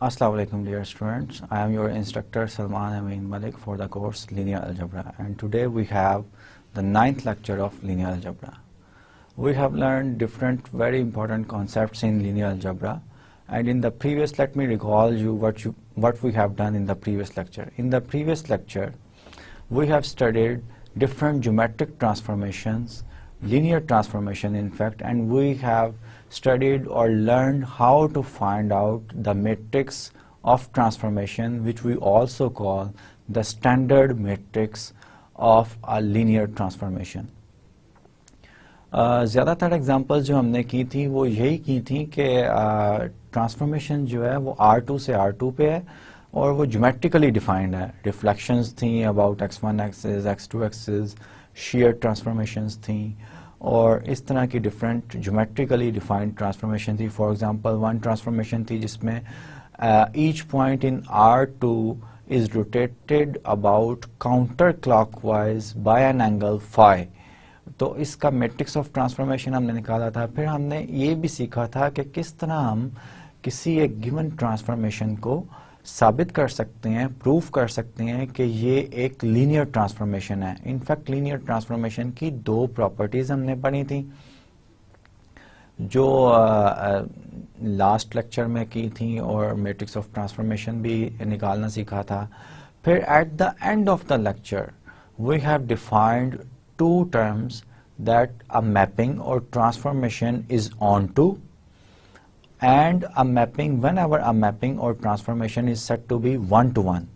Assalamu alaikum dear students, I am your instructor Salman Amin Malik for the course Linear Algebra and today we have the ninth lecture of linear algebra. We have learned different very important concepts in linear algebra and in the previous let me recall you what you what we have done in the previous lecture. In the previous lecture we have studied different geometric transformations, linear transformation in fact and we have studied or learned how to find out the matrix of transformation which we also call the standard matrix of a linear transformation ज़्यादातर examples जो हमने की थी वो यही की थी कि ट्रांसफॉर्मेशन uh, जो है वो R2 से R2 पे है और वो geometrically डिफाइंड है Reflections थी about X one axis X two axis shear थी और इस तरह की डिफरेंट जोमेट्रिकली डिफाइंड ट्रांसफॉर्मेशन थी फॉर एग्जांपल वन ट्रांसफॉर्मेशन थी जिसमें each point in R two is rotated about counterclockwise by an angle phi. तो इसका मैट्रिक्स ऑफ ट्रांसफॉर्मेशन हमने निकाला था फिर हमने ये भी सीखा था कि किस तरह हम किसी एक गिवन ट्रांसफॉर्मेशन को साबित कर सकते हैं प्रूफ कर सकते हैं कि ये एक लीनियर ट्रांसफॉर्मेशन है इनफैक्ट लीनियर ट्रांसफॉर्मेशन की दो प्रॉपर्टीज हमने पढ़ी थी जो लास्ट uh, लेक्चर uh, में की थी और मैट्रिक्स ऑफ ट्रांसफॉर्मेशन भी निकालना सीखा था फिर at the end of the lecture we have defined two terms that a mapping और transformation is onto and a mapping one ever a mapping और transformation is set to be one to one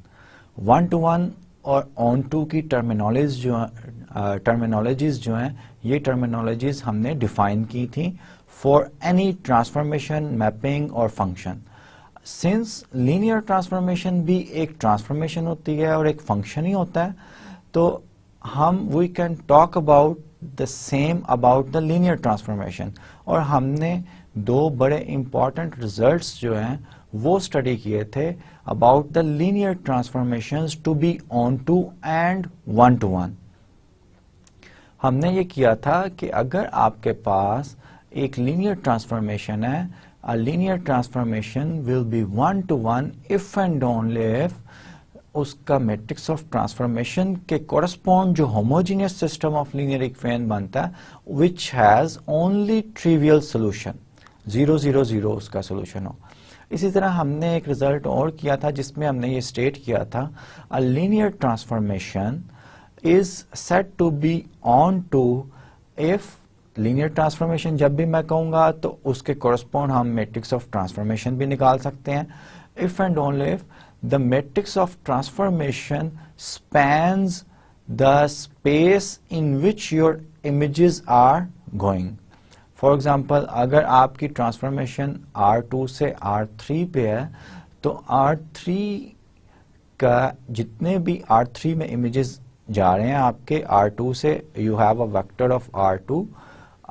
one to one और onto की terminology जो terminologies जो हैं uh, ये terminologies हमने define की थी फॉर एनी ट्रांसफॉर्मेशन मैपिंग और फंक्शन सिंस लीनियर ट्रांसफॉर्मेशन भी एक ट्रांसफॉर्मेशन होती है और एक फंक्शन ही होता है तो हम we can talk about the same about the linear transformation और हमने दो बड़े इंपॉर्टेंट रिजल्ट जो हैं वो स्टडी किए थे about the linear transformation to be onto and one to one हमने ये किया था कि अगर आपके पास एक लीनियर ट्रांसफॉर्मेशन है a linear transformation will be one to one if and only if उसका मैट्रिक्स ऑफ ट्रांसफॉर्मेशन के कॉरस्पॉन्ड जो homogeneous system of linear equation बनता है which has only trivial solution zero zero zero उसका solution हो इसी तरह हमने एक रिजल्ट और किया था जिसमें हमने ये स्टेट किया था a linear transformation is said to be on to if linear transformation जब भी मैं कहूँगा तो उसके कॉरस्पॉन्ड हम मैट्रिक्स ऑफ ट्रांसफॉर्मेशन भी निकाल सकते हैं if and only if the matrix of transformation spans the space in which your images are going. For example, अगर आपकी transformation R2 से R3 पे है तो R3 का जितने भी R3 में images जा रहे हैं आपके R2 से you have a vector of R2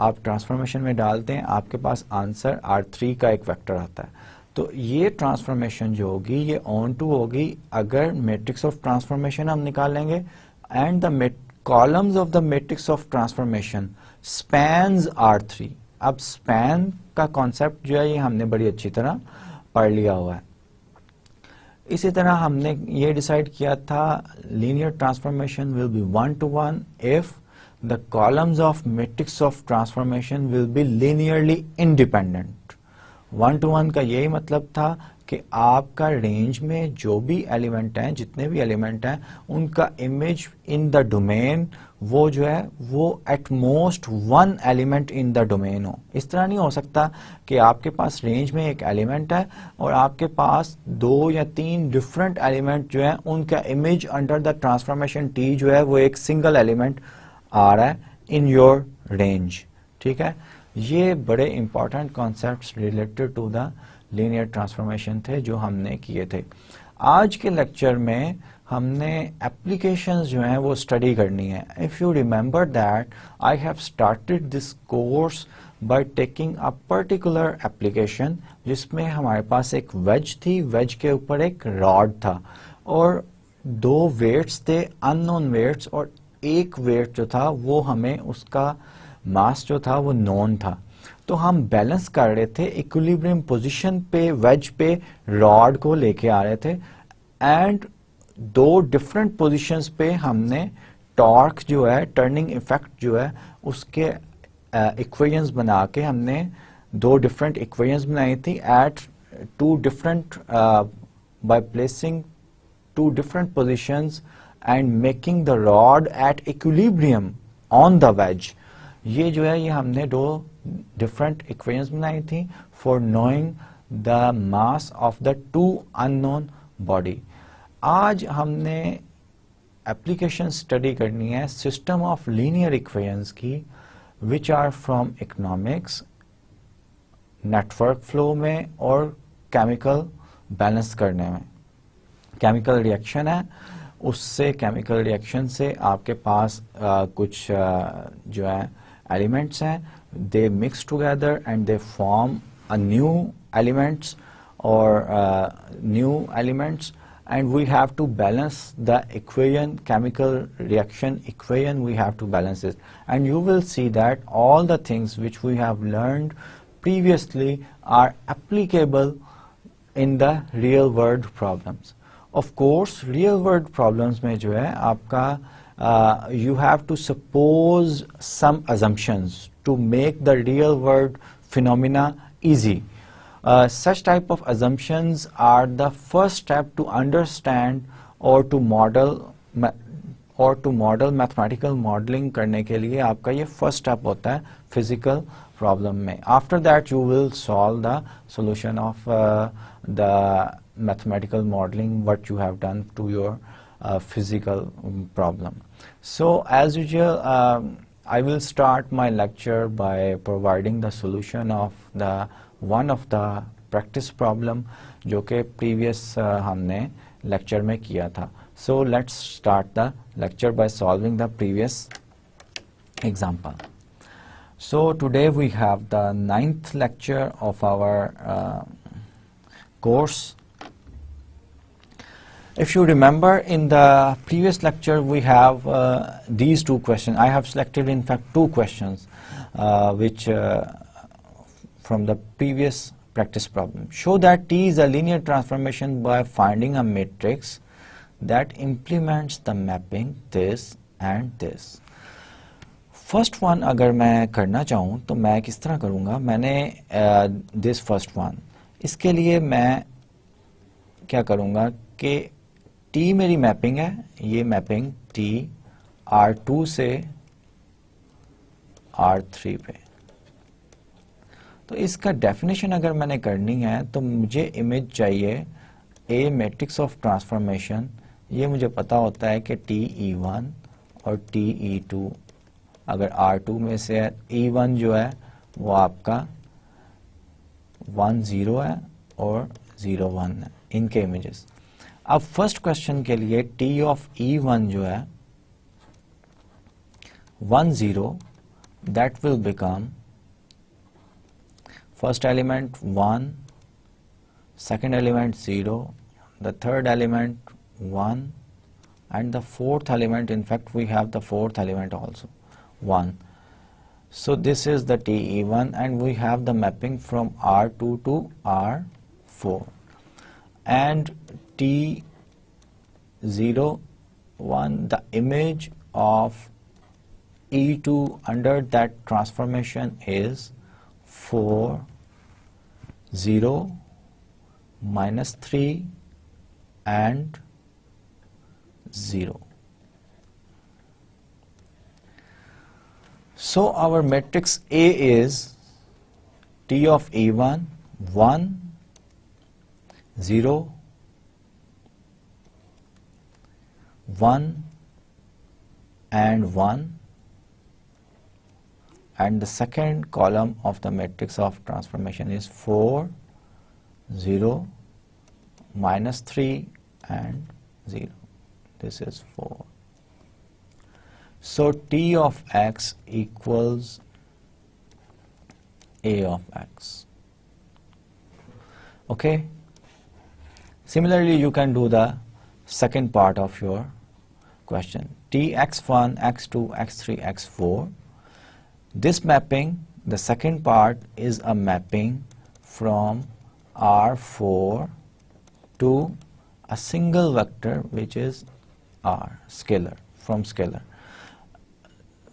आप ट्रांसफॉर्मेशन में डालते हैं आपके पास आंसर R3 का एक वेक्टर आता है तो ये ट्रांसफॉर्मेशन जो होगी ये ऑन टू होगी अगर मैट्रिक्स ऑफ ट्रांसफॉर्मेशन हम निकालेंगे and the columns of the matrix of transformation spans R three अब स्पैन का कॉन्सेप्ट जो है ये हमने बड़ी अच्छी तरह पढ़ लिया हुआ है इसी तरह हमने ये डिसाइड किया था linear transformation will be one to one if the columns of matrix of transformation will be linearly independent one to one का यही मतलब था कि आपका रेंज में जो भी एलिमेंट हैं जितने भी एलिमेंट हैं उनका इमेज इन द डोमेन वो जो है वो at most one element in the domain हो इस तरह नहीं हो सकता कि आपके पास रेंज में एक एलिमेंट है और आपके पास दो या तीन डिफरेंट एलिमेंट जो है उनका image under the transformation T जो है वो एक सिंगल एलिमेंट आ रहा है इन योर रेंज ठीक है ये बड़े important concept related to the linear transformation थे जो हमने किए थे आज के लेक्चर में हमने एप्लीकेशंस जो हैं वो स्टडी करनी है if you remember that I have started this course by taking a particular application जिसमें हमारे पास एक वेज थी वेज के ऊपर एक रॉड था और दो वेट्स थे अननोन वेट्स और एक वेट जो था वो हमें उसका मास जो था वो नॉन था तो हम बैलेंस कर रहे थे इक्विलिब्रियम पोजीशन पे वेज पे रॉड को लेके आ रहे थे एंड दो डिफरेंट पोजीशंस पे हमने टॉर्क जो है टर्निंग इफेक्ट जो है उसके इक्वेशंस बना के हमने दो डिफरेंट इक्वेशंस बनाई थी at two different by placing two different positions and making the rod at equilibrium on the wedge ये जो है ये हमने दो डिफरेंट इक्वेशंस बनाई थी for knowing the mass of the two unknown body आज हमने एप्लीकेशन स्टडी करनी है सिस्टम ऑफ लीनियर इक्वेशंस की which are from economics network flow में और केमिकल बैलेंस करने में केमिकल रिएक्शन है उससे केमिकल रिएक्शन से आपके पास आ, कुछ आ, जो है एलिमेंट्स हैं they mix together and they form a new elements और new elements and we have to balance the equation, chemical reaction equation, we have to balance it. And you will see that all the things which we have learned previously are applicable in the real world problems. Of course, real world problems में जो uh, you have to suppose some assumptions to make the real world phenomena easy. Uh, such type of assumptions are the first step to understand or to model or to model mathematical modeling karne ke liye aapka ye first step hota hai physical problem mein after that you will solve the solution of uh, the mathematical modeling what you have done to your uh, physical um, problem so as usual um, i will start my lecture by providing the solution of the one of the practice problem जो previous previous uh, हमने me में किया था let's start the lecture by solving the previous example. So today we have the ninth lecture of our uh, course. If you remember in the previous lecture we have uh, these two questions. I have selected in fact two questions uh, which uh, from the previous practice problem. Show that T is a linear transformation by finding a matrix that implements the mapping this and this. First one अगर मैं करना चाहूँ तो मैं किस तरह करूँगा मैंने दिस फर्स्ट वन इसके लिए मैं क्या करूँगा कि टी मेरी मैपिंग है ये मैपिंग टी आर टू से आर थ्री पे तो इसका डेफिनेशन अगर मैंने करनी है तो मुझे इमेज चाहिए ए मैट्रिक्स ऑफ ट्रांसफॉर्मेशन ये मुझे पता होता है कि टी ई वन और टी ई टू अगर आर टू में से है ई e वन जो है वो आपका वन ज़ीरो है और ज़ीरो वन है इनके इमेजेस अब फर्स्ट क्वेश्चन के लिए टी ऑफ ई वन जो है one zero that will become first element 1 second element 0 the third element 1 and the fourth element in fact we have the fourth element also 1 so this is the TE1 and we have the mapping from R2 to R4 and T01 the image of E2 under that transformation is 4 0, minus 3 and 0. So our matrix A is T of A1, 1, 0, 1 and 1 and the second column of the matrix of transformation is 4 0 minus 3 and 0 this is 4 so t of x equals a of x okay similarly you can do the second part of your question tx1 x2 x3 x4 this mapping, the second part is a mapping from R4 to a single vector which is R, scalar, from scalar.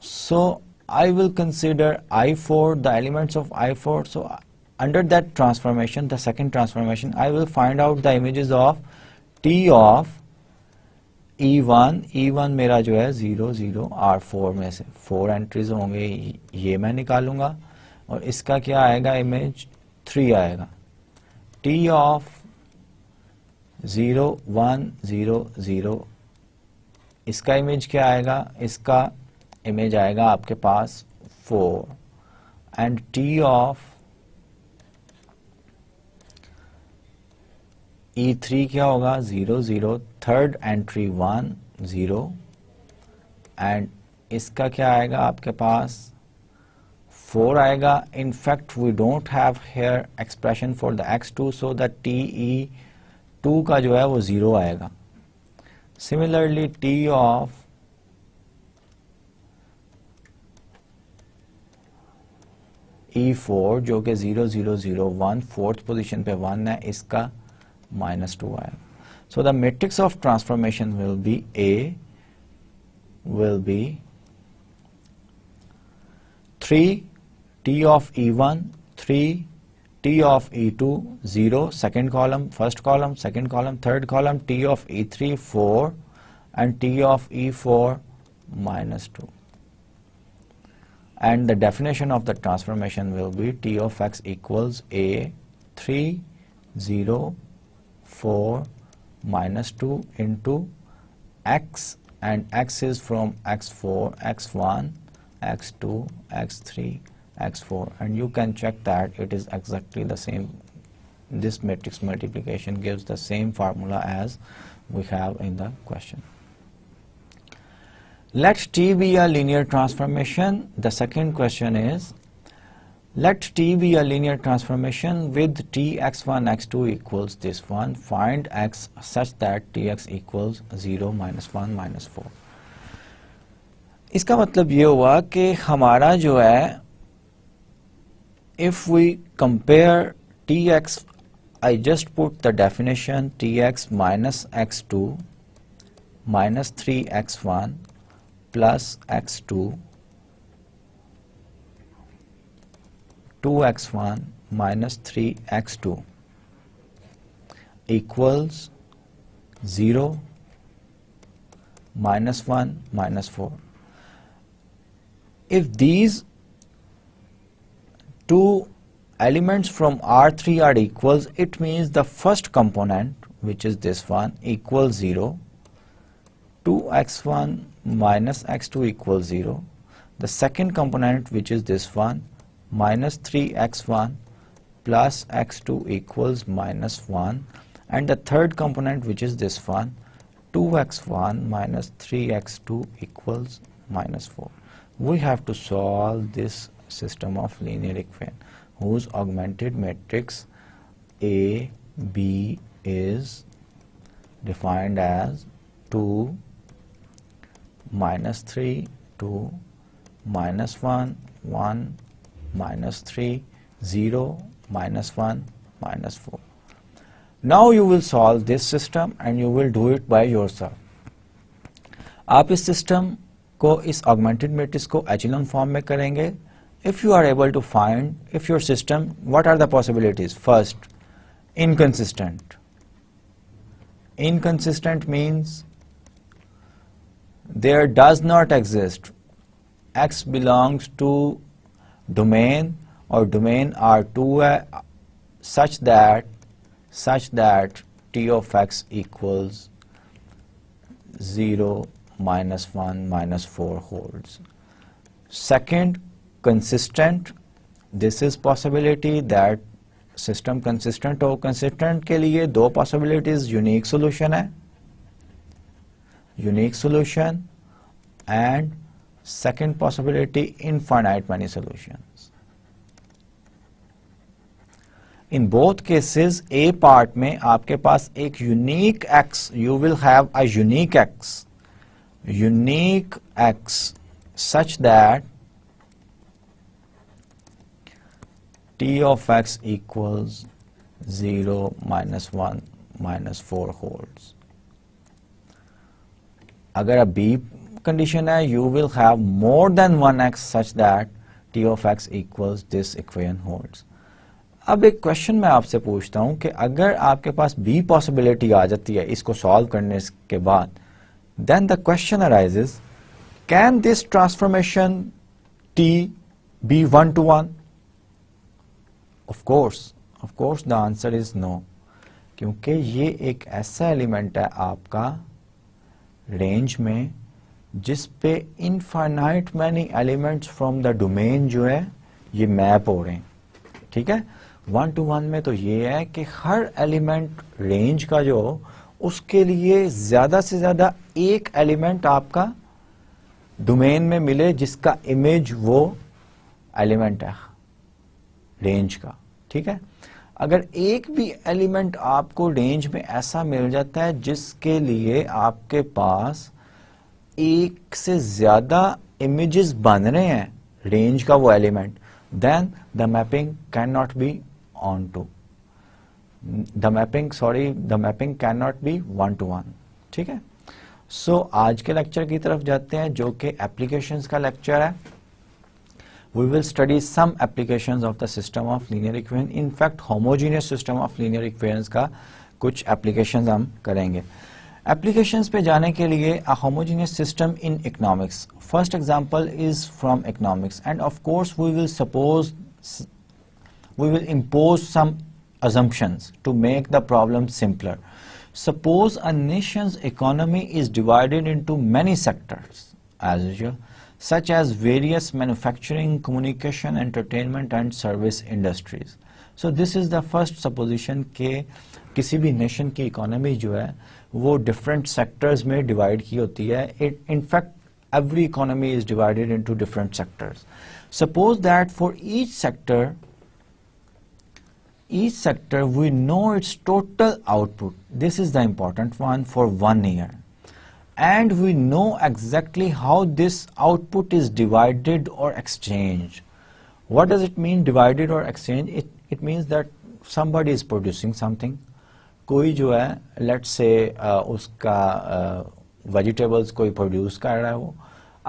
So I will consider I4, the elements of I4. So under that transformation, the second transformation, I will find out the images of T of E one E one मेरा जो है zero zero are four में से four entries होंगे ये मैं निकालूंगा और इसका क्या आएगा इमेज थ्री आएगा T of zero one zero zero इसका इमेज क्या आएगा इसका इमेज आएगा आपके पास four and T of E three क्या होगा zero zero third entry one zero and इसका क्या आएगा आपके पास फोर आएगा in fact we don't have here expression for the X two so the T E two का जो है वो ज़ीरो आएगा similarly T of E four जो कि zero zero zero one fourth position पे वन है इसका माइनस टू आएगा So the matrix of transformation will be A will be 3 T of E1, 3 T of E2, 0, second column, first column, second column, third column, T of E3, 4 and T of E4, minus 2. And the definition of the transformation will be T of x equals A, 3, 0, 4, minus 2 into x and x is from x4, x1, x2, x3, x4 and you can check that it is exactly the same this matrix multiplication gives the same formula as we have in the question. Let T be a linear transformation. The second question is let T be a linear transformation with Tx1, x2 equals this one. Find x such that Tx equals 0, minus 1, minus 4. इसका मतलब ये हुआ कि हमारा जो है if we compare Tx, I just put the definition Tx minus x2 minus 3x1 plus x2 2x1 minus 3x2 equals 0 minus 1 minus 4 if these two elements from R3 are equals it means the first component which is this one equals 0 2x1 minus x2 equals 0 the second component which is this one minus 3x1 plus x2 equals minus 1 and the third component which is this one 2x1 minus 3x2 equals minus 4 we have to solve this system of linear equation whose augmented matrix A B is defined as 2 minus 3 2 minus 1 1 minus 3, 0, minus 1, minus 4. Now you will solve this system and you will do it by yourself. आप इस system को इस augmented matrix को echelon form में करेंगे if you are able to find if your system what are the possibilities first inconsistent. Inconsistent means there does not exist x belongs to domain or domain R2 uh, such that such that T of X equals 0 minus 1 minus 4 holds. Second, consistent. This is possibility that system consistent or consistent ke liye do possibilities unique solution hai. unique solution and Second possibility, infinite many solutions. In both cases, A part mein aapke paas ek unique x, you will have a unique x, unique x such that t of x equals 0 minus 1 minus 4 holds. अगर आप b hai you will have more than 1x such that t of x equals this equation holds. अब एक question मैं आपसे पूछता हूं कि अगर आपके पास बी पॉसिबिलिटी आ जाती है इसको सॉल्व करने के बाद then the question arises can this transformation T be one to one of course of course the answer is no क्योंकि ये एक ऐसा एलिमेंट है आपका रेंज में जिस पे infinite many elements from the domain जो है ये मैप हो रहे हैं ठीक है वन टू वन में तो ये है कि हर एलिमेंट रेंज का जो उसके लिए ज्यादा से ज्यादा एक एलिमेंट आपका डोमेन में मिले जिसका इमेज वो एलिमेंट है रेंज का ठीक है अगर एक भी एलिमेंट आपको रेंज में ऐसा मिल जाता है जिसके लिए आपके पास एक से ज्यादा इमेजेस बन रहे हैं रेंज का वो element then the mapping can not be onto the mapping sorry the mapping can not be one to one ठीक है सो so, आज के लेक्चर की तरफ जाते हैं जो कि एप्लीकेशंस का लेक्चर है we will study some applications of the system of linear equation in fact homogeneous system of linear equations का कुछ applications हम करेंगे एप्लीकेशंस पे जाने के लिए a homogeneous system in economics first example is from economics and of course we will suppose we will impose some assumptions to make the problem simpler. Suppose a nation's economy is divided into many sectors, as usual, such as various manufacturing, communication, entertainment and service industries. So this is the first supposition के किसी भी nation की economy जो है वो different sectors में divide की होती है in fact every economy is divided into different sectors suppose that for each sector each sector we know its total output this is the important one for one year and we know exactly how this output is divided or exchanged what does it mean divided or exchanged it, it means that somebody is producing something कोई जो है late से उसका vegetables कोई produce कर रहा है वो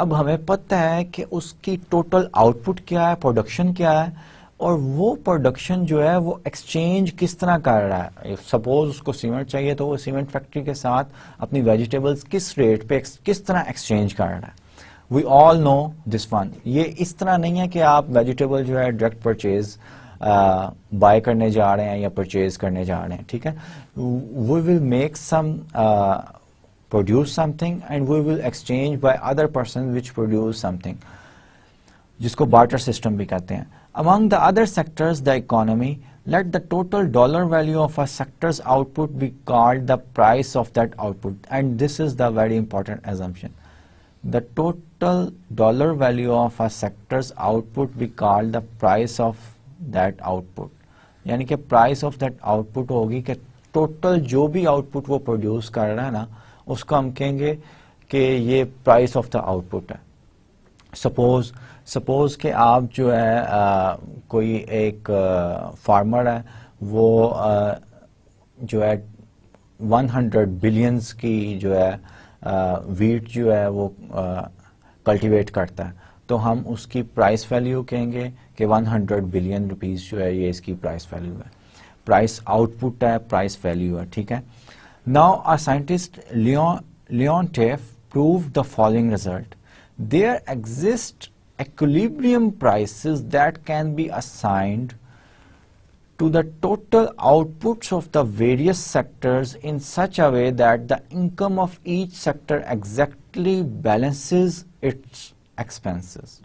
अब हमें पता है कि उसकी टोटल आउटपुट क्या है प्रोडक्शन क्या है और वो प्रोडक्शन जो है वो एक्सचेंज किस तरह कर रहा है सपोज उसको सीमेंट चाहिए तो वो सीमेंट फैक्ट्री के साथ अपनी वेजिटेबल्स किस रेट पे किस तरह एक्सचेंज कर रहा है we all know this one ये इस तरह नहीं है कि आप वेजिटेबल जो है डायरेक्ट परचेज़ बाय करने जा रहे हैं या परचेज करने जा रहे हैं ठीक है we will make some produce something and we will exchange by other person which produce something जिसको बार्टर सिस्टम भी कहते हैं among the other sectors the economy let the total dollar value of a sector's output be called the price of that output and this is the very important assumption the total dollar value of a sector's output be called the price of that output यानी कि price of that output होगी कि total जो भी output वो produce कर रहा है ना उसको हम कहेंगे कि ये प्राइस ऑफ द आउटपुट है सपोज सपोज के आप जो है आ, कोई एक फार्मर है वो आ, जो है 100 बिलियंस की जो है वीट जो है वो कल्टीवेट करता है तो हम उसकी प्राइस वैल्यू कहेंगे कि 100 बिलियन रुपीज़ जो है ये इसकी प्राइस वैल्यू है प्राइस आउटपुट है प्राइस वैल्यू है ठीक है now our scientist Leontief prove the equilibrium prices that can be assigned to the total outputs of the various sectors in such a way that the income of each sector exactly balances its expenses.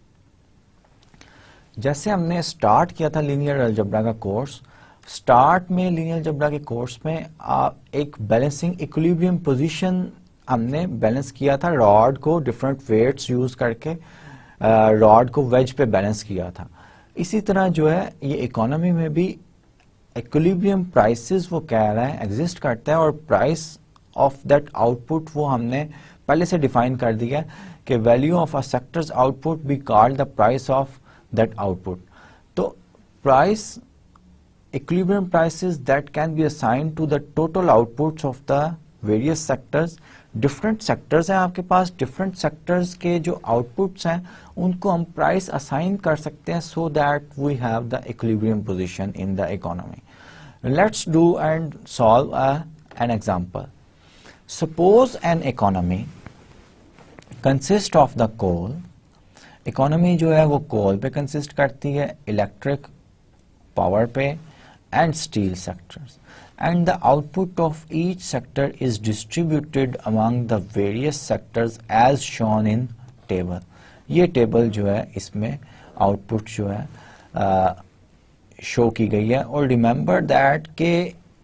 जैसे हमने start किया था linear algebra का course start में linear algebra के course में आ, एक बैलेंसिंग इक्विलिब्रियम पोजीशन हमने बैलेंस किया था रॉड को डिफरेंट वेट्स यूज करके रॉड को वेज पे बैलेंस किया था इसी तरह जो है ये इकोनॉमी में भी इक्विलिब्रियम प्राइसेस वो कह रहे हैं एग्जिस्ट करते हैं और प्राइस ऑफ दैट आउटपुट वो हमने पहले से डिफाइन कर दिया है कि value of a sector's output be called the price of that output. So price equilibrium prices that can be assigned to the total outputs of the various sectors different sectors hain aapke paas different sectors ke outputs hain unko hum price assign kar sakte so that we have the equilibrium position in the economy let's do and solve uh, an example suppose an economy consists of the coal economy जो है वो coal पे consist करती है electric power पे and steel sectors and the output of each sector is distributed among the various sectors as shown in table ये table जो है इसमें आउटपुट जो है शो शो की गई है और रिमेंबर दैट के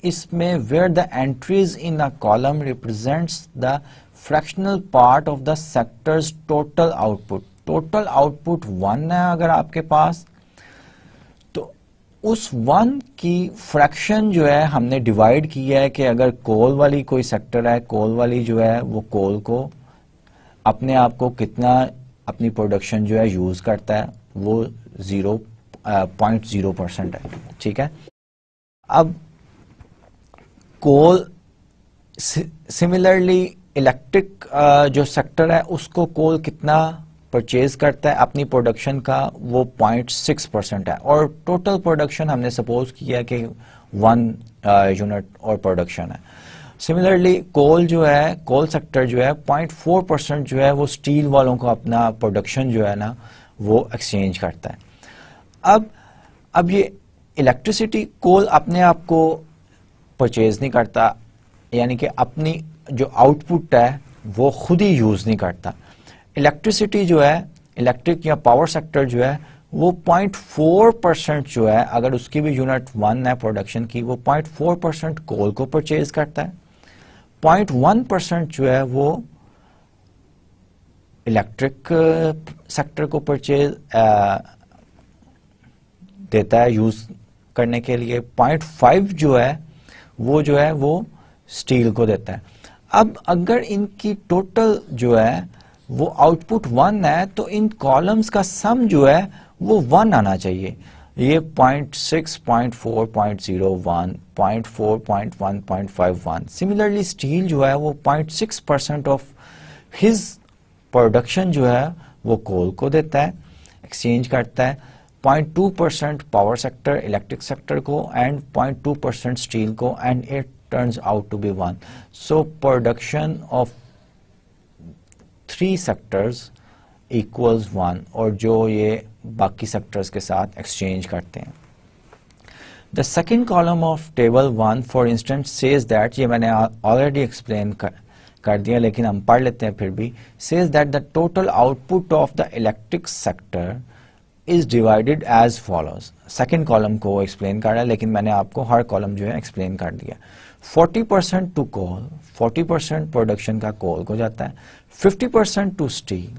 इसमें where the entries in a column represents the fractional part of the sector's total output total output one है अगर आपके पास तो उस वन की फ्रैक्शन जो है हमने डिवाइड की है कि अगर कोल वाली कोई सेक्टर है कोल वाली जो है वो कोल को अपने आप को कितना अपनी प्रोडक्शन जो है यूज़ करता है वो ज़ीरो पॉइंट ज़ीरो परसेंट है ठीक है अब कोल सिमिलरली इलेक्ट्रिक जो सेक्टर है उसको कोल कितना परचेज करता है अपनी प्रोडक्शन का वो पॉइंट सिक्स परसेंट है और टोटल प्रोडक्शन हमने सपोज किया कि वन यूनिट uh, और प्रोडक्शन है सिमिलरली कोल जो है कोल सेक्टर जो है पॉइंट फोर परसेंट जो है वो स्टील वालों को अपना प्रोडक्शन जो है ना वो एक्सचेंज करता है अब अब ये इलेक्ट्रिसिटी कोल अपने आप को परचेज नहीं करता यानी कि अपनी जो आउटपुट है वो खुद ही यूज़ नहीं करता इलेक्ट्रिसिटी जो है इलेक्ट्रिक या पावर सेक्टर जो है वो 0.4 परसेंट जो है अगर उसकी भी यूनिट वन है प्रोडक्शन की वो 0.4 परसेंट कोल को परचेज करता है 0.1 परसेंट जो है वो इलेक्ट्रिक सेक्टर uh, को परचेज uh, देता है यूज करने के लिए 0.5 जो है वो जो है वो स्टील को देता है अब अगर इनकी टोटल जो है वो आउटपुट वन है तो इन कॉलम्स का सम जो है वो वन आना चाहिए ये point six point four point zero one point four point one point five one similarly steel जो है वो point six percent of his production जो है वो कोल को देता है एक्सचेंज करता है point two percent power sector electric sector को and point two percent steel को and it turns out to be one so production of three sectors equals one और जो ये बाकी सेक्टर्स के साथ एक्सचेंज करते हैं the second column of table one for instance says that ये मैंने ऑलरेडी एक्सप्लेन कर कर दिया लेकिन हम पढ़ लेते हैं फिर भी says that the total output of the electric sector is divided as follows second column को एक्सप्लेन कर रहा है लेकिन मैंने आपको हर कॉलम जो है एक्सप्लेन कर दिया 40 percent to coal 40 percent production का कोल को जाता है 50% to steel,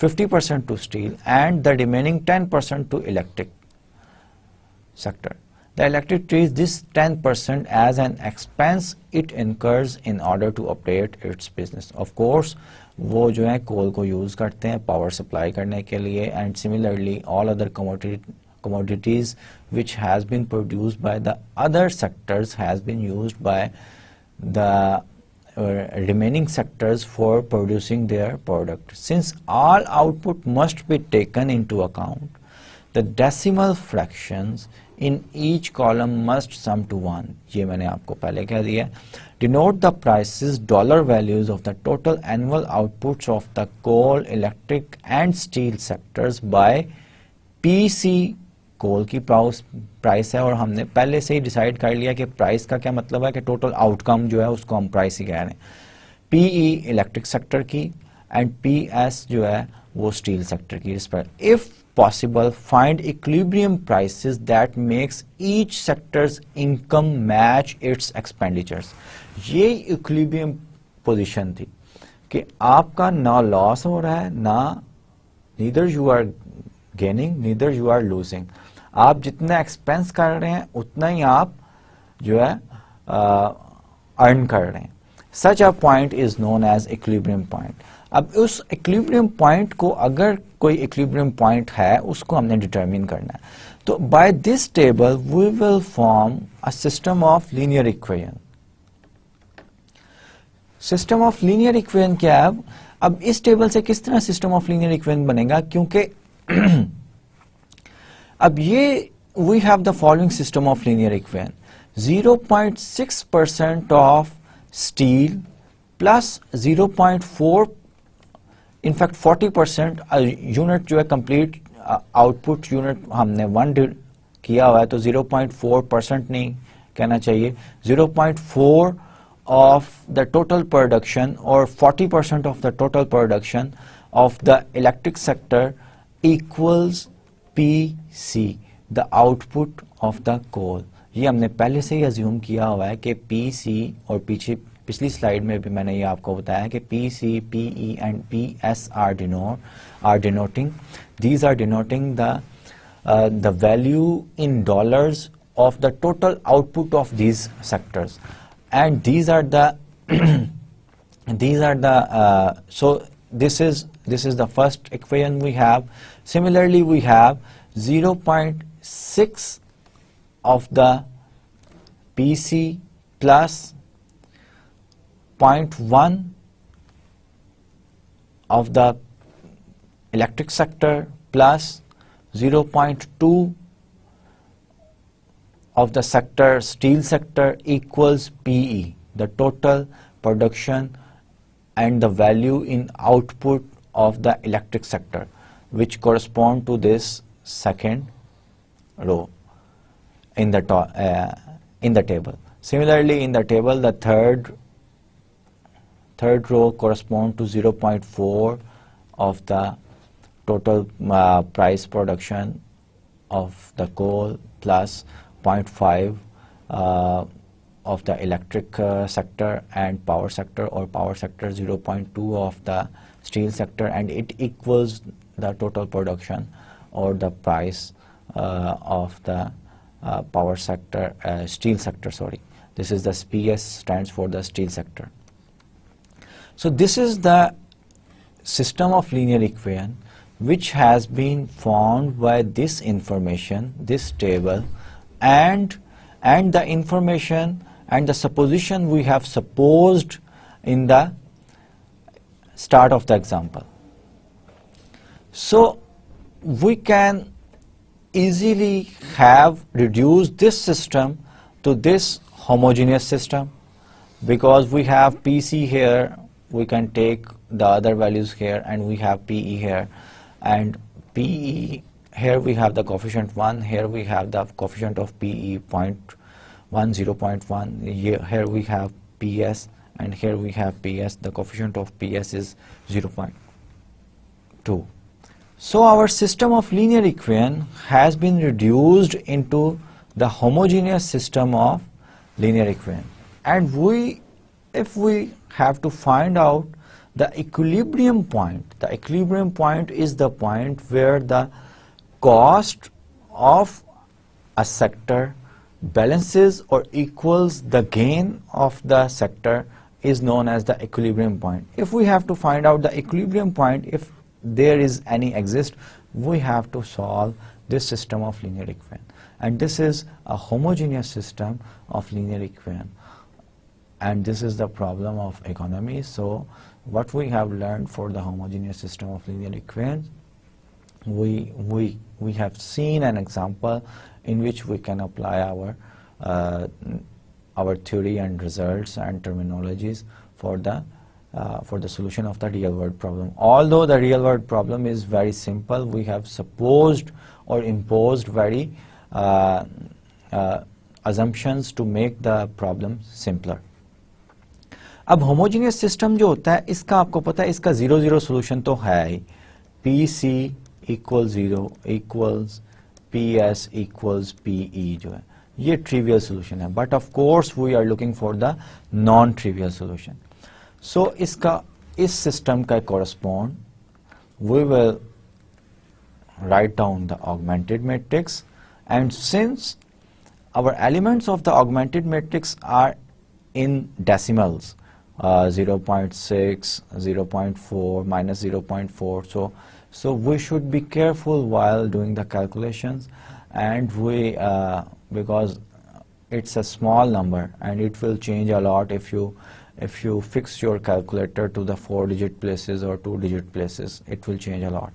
50% to steel and the remaining 10% to electric sector. The electric treats this 10% as an expense it incurs in order to operate its business. Of course, वो जो है कोल को use करते हैं पावर सप्लाई करने के लिए and similarly all other commodities which has been produced by the other sectors has been used by the uh, remaining sectors for producing their product. Since all output must be taken into account, the decimal fractions in each column must sum to one. ये मैंने आपको पहले कह दिया denote the prices dollar values of the total annual outputs of the coal electric and steel sectors coal की price price है और हमने पहले से ही डिसाइड कर लिया कि प्राइस का क्या मतलब है कि टोटल आउटकम जो है उसको हम प्राइस ही कह रहे हैं पीई इलेक्ट्रिक सेक्टर की एंड पीएस जो है वो स्टील सेक्टर की respect if possible find equilibrium prices that makes each sectors income match its expenditures ये equilibrium पोजिशन थी कि आपका ना लॉस हो रहा है ना neither you are gaining neither you are losing आप जितना एक्सपेंस कर रहे हैं उतना ही आप जो है अर्न कर रहे हैं such a point is known as equilibrium point अब उस इक्विब्रियम पॉइंट को अगर कोई इक्विब्रियम पॉइंट है उसको हमने डिटरमिन करना है तो by this table we will form a system of linear equation system of linear equation क्या है अब इस टेबल से किस तरह सिस्टम ऑफ लीनियर इक्वेशन बनेगा क्योंकि अब ये we have the following system of linear equation 0.6 percent of steel plus 0.4 in fact 40 percent unit जो है कंप्लीट आउटपुट यूनिट हमने वन किया हुआ है तो 0.4 परसेंट नहीं कहना चाहिए 0.4 ऑफ द टोटल प्रोडक्शन और 40 percent of the total production of the electric sector equals PC, the output of the call. We हमने पहले से ही अज्यूम किया हुआ है slide. PC और पीछे पिछली स्लाइड में भी मैंने ये PC, PE and PS are are denoting. These are denoting the uh, the value in dollars of the total output of these sectors, and these are the these are the uh, so this is this is the first equation we have. Similarly, we have 0.6 of the PC plus 0.1 of the electric sector plus 0.2 of the sector steel sector equals PE the total production and the value in output of the electric sector which correspond to this second row in the, uh, in the table. Similarly, in the table, the third, third row correspond to 0.4 of the total uh, price production of the coal plus 0.5 uh, of the electric uh, sector and power sector or power sector 0.2 of the steel sector and it equals the total production or the price uh, of the uh, power sector, uh, steel sector, sorry. This is the PS stands for the steel sector. So this is the system of linear equation which has been formed by this information, this table and, and the information and the supposition we have supposed in the start of the example. So we can easily have reduced this system to this homogeneous system because we have PC here we can take the other values here and we have PE here and PE here we have the coefficient 1 here we have the coefficient of PE 0 0.1 0.1 here we have PS and here we have PS the coefficient of PS is 0.2 so our system of linear equation has been reduced into the homogeneous system of linear equation and we if we have to find out the equilibrium point the equilibrium point is the point where the cost of a sector balances or equals the gain of the sector is known as the equilibrium point. If we have to find out the equilibrium point, if there is any exist, we have to solve this system of linear equation. And this is a homogeneous system of linear equation. And this is the problem of economy. So what we have learned for the homogeneous system of linear equation, we, we, we have seen an example in which we can apply our uh, our theory and results and terminologies for the uh, for the solution of the real world problem. Although the real world problem is very simple, we have supposed or imposed very uh, uh, assumptions to make the problem simpler. अब homogeneous system जो होता है इसका आपको पता है इसका zero zero solution तो है ही पी सी इक्वल जो है ये trivial solution है but of course we are looking for the non trivial solution so इसका इस system we will write down the augmented matrix and since our elements of the augmented matrix are in decimals uh, 0.6 0.4 minus 0.4 so we should be careful while doing the calculations and we uh, because it's a small number and it will change a lot if you if you fix your calculator to the four digit places or two digit places it will change a lot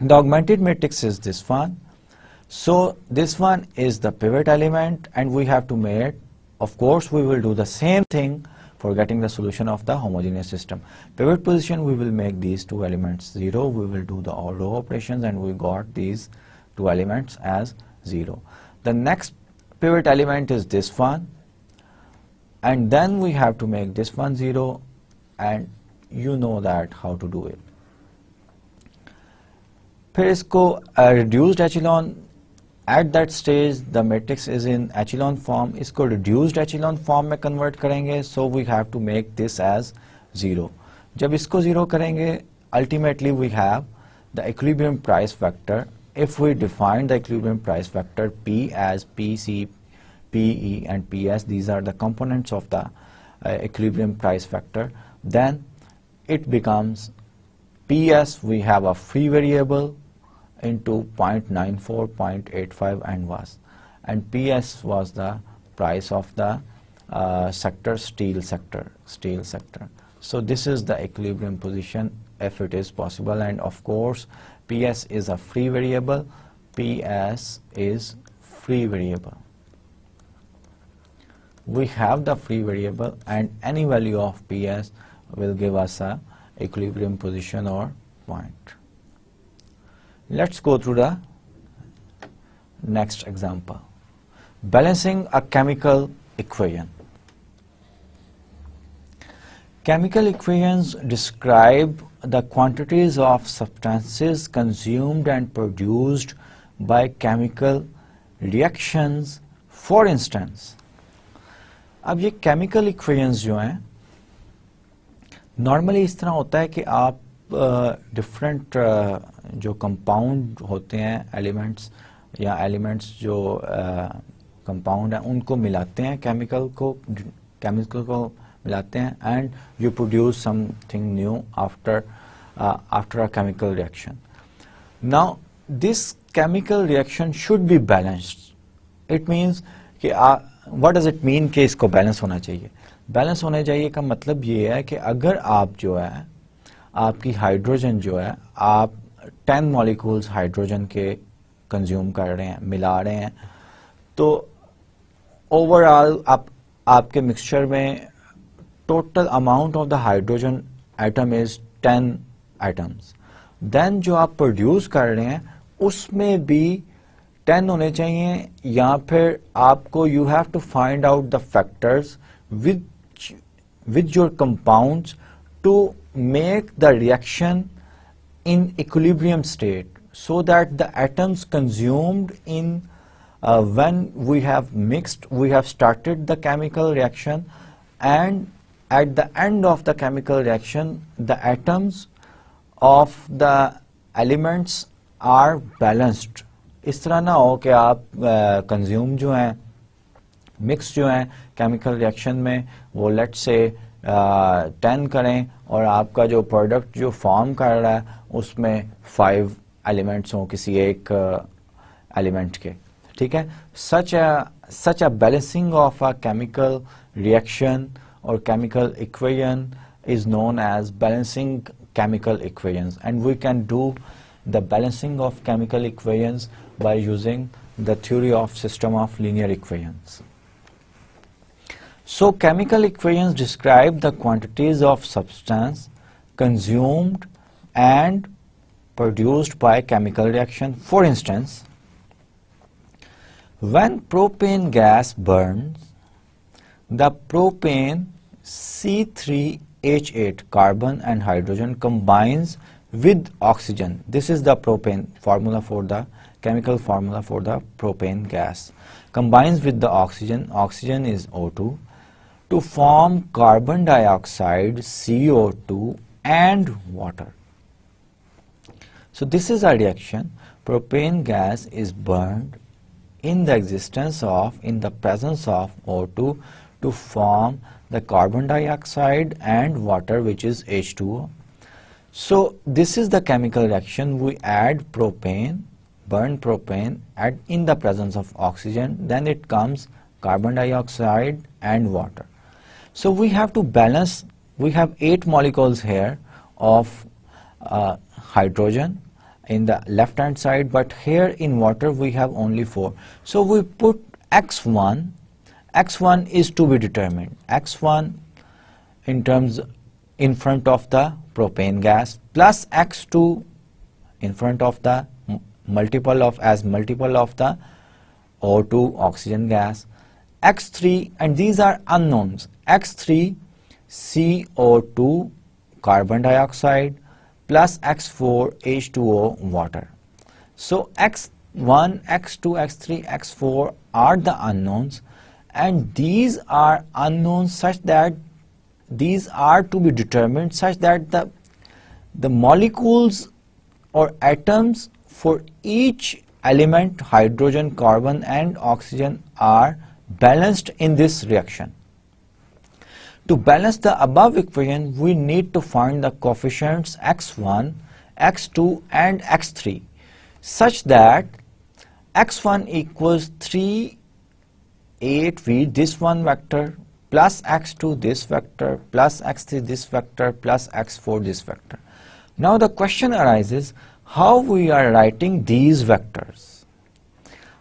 the augmented matrix is this one so this one is the pivot element and we have to make of course we will do the same thing for getting the solution of the homogeneous system pivot position we will make these two elements zero we will do the all row operations and we got these two elements as zero the next pivot element is this one and then we have to make this one 0 and you know that how to do it. Perisco a reduced echelon at that stage the matrix is in echelon form is called reduced echelon form may convert karenge so we have to make this as 0. Jab isko 0 karenge ultimately we have the equilibrium price vector if we define the equilibrium price vector P as PC, PE and PS, these are the components of the uh, equilibrium price vector, then it becomes PS, we have a free variable into 0.94, 0.85 and was. And PS was the price of the uh, sector, steel sector, steel sector. So this is the equilibrium position if it is possible and of course PS is a free variable, PS is free variable. We have the free variable and any value of PS will give us a equilibrium position or point. Let's go through the next example. Balancing a chemical equation. Chemical equations describe the quantities of substances consumed and produced by chemical reactions for instance अब ये chemical equations जो हैं normally इस तरह होता है कि आप डिफरेंट uh, uh, जो कंपाउंड होते हैं elements या एलिमेंट्स जो कंपाउंड uh, हैं उनको मिलाते हैं केमिकल को केमिकल को मिलाते हैं and you produce something new after after a chemical reaction now this chemical reaction should be balanced it means कि व्हाट डज इट मीन कि इसको बैलेंस होना चाहिए बैलेंस होना चाहिए का मतलब ये है कि अगर आप जो है आपकी हाइड्रोजन जो है आप टेन मॉलिक्यूल्स हाइड्रोजन के कंज्यूम कर रहे हैं मिला रहे हैं तो ओवरऑल आप आपके मिक्सचर में total amount of the hydrogen atom is ten atoms then जो आप प्रोड्यूस कर रहे हैं उसमें भी टेन होने चाहिए या फिर आपको you have to find out the factors with with your compound to make the reaction in equilibrium state so that the atoms consumed in when we have mixed we have started the chemical reaction and at the end of the chemical reaction, the atoms of the elements are balanced. इस तरह ना हो कि आप consume uh, जो हैं mix जो हैं केमिकल रिएक्शन में वो लेट से टेन करें और आपका जो प्रोडक्ट जो फॉर्म कर रहा है उसमें फाइव एलिमेंट्स हों किसी एक एलिमेंट uh, के ठीक है such such a balancing of a chemical reaction or chemical equation is known as balancing chemical equations and we can do the balancing of chemical equations by using the theory of system of linear equations. So chemical equations describe the quantities of substance consumed and produced by chemical reaction. For instance, when propane gas burns, the propane C3H8 carbon and hydrogen combines with oxygen. This is the propane formula for the chemical formula for the propane gas. Combines with the oxygen, oxygen is O2, to form carbon dioxide, CO2 and water. So this is a reaction. Propane gas is burned in the existence of, in the presence of O2 to form the carbon dioxide and water which is H2O. So this is the chemical reaction we add propane, burn propane at in the presence of oxygen then it comes carbon dioxide and water. So we have to balance, we have 8 molecules here of uh, hydrogen in the left hand side but here in water we have only 4. So we put X1 x1 is to be determined x1 in terms in front of the propane gas plus x2 in front of the multiple of as multiple of the O2 oxygen gas x3 and these are unknowns x3 CO2 carbon dioxide plus x4 H2O water so x1 x2 x3 x4 are the unknowns and these are unknown such that these are to be determined such that the the molecules or atoms for each element hydrogen carbon and oxygen are balanced in this reaction to balance the above equation we need to find the coefficients x1 x2 and x3 such that x1 equals 3 8v this one vector plus x2 this vector plus x3 this vector plus x4 this vector. Now the question arises how we are writing these vectors.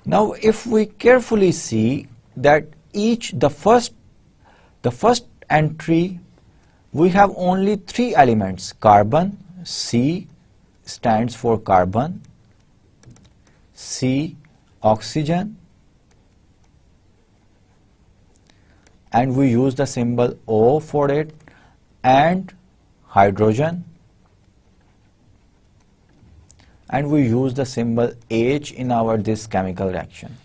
Now if we carefully see that each the first the first entry we have only three elements carbon C stands for carbon C oxygen and we use the symbol O for it and hydrogen and we use the symbol H in our this chemical reaction.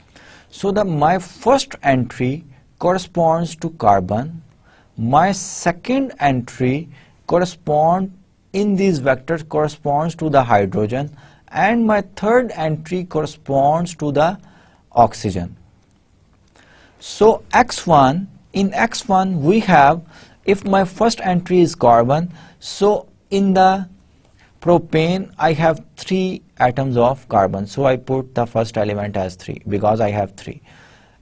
So the my first entry corresponds to carbon, my second entry correspond in these vectors corresponds to the hydrogen and my third entry corresponds to the oxygen. So X1 in x1 we have if my first entry is carbon so in the propane I have three atoms of carbon so I put the first element as 3 because I have 3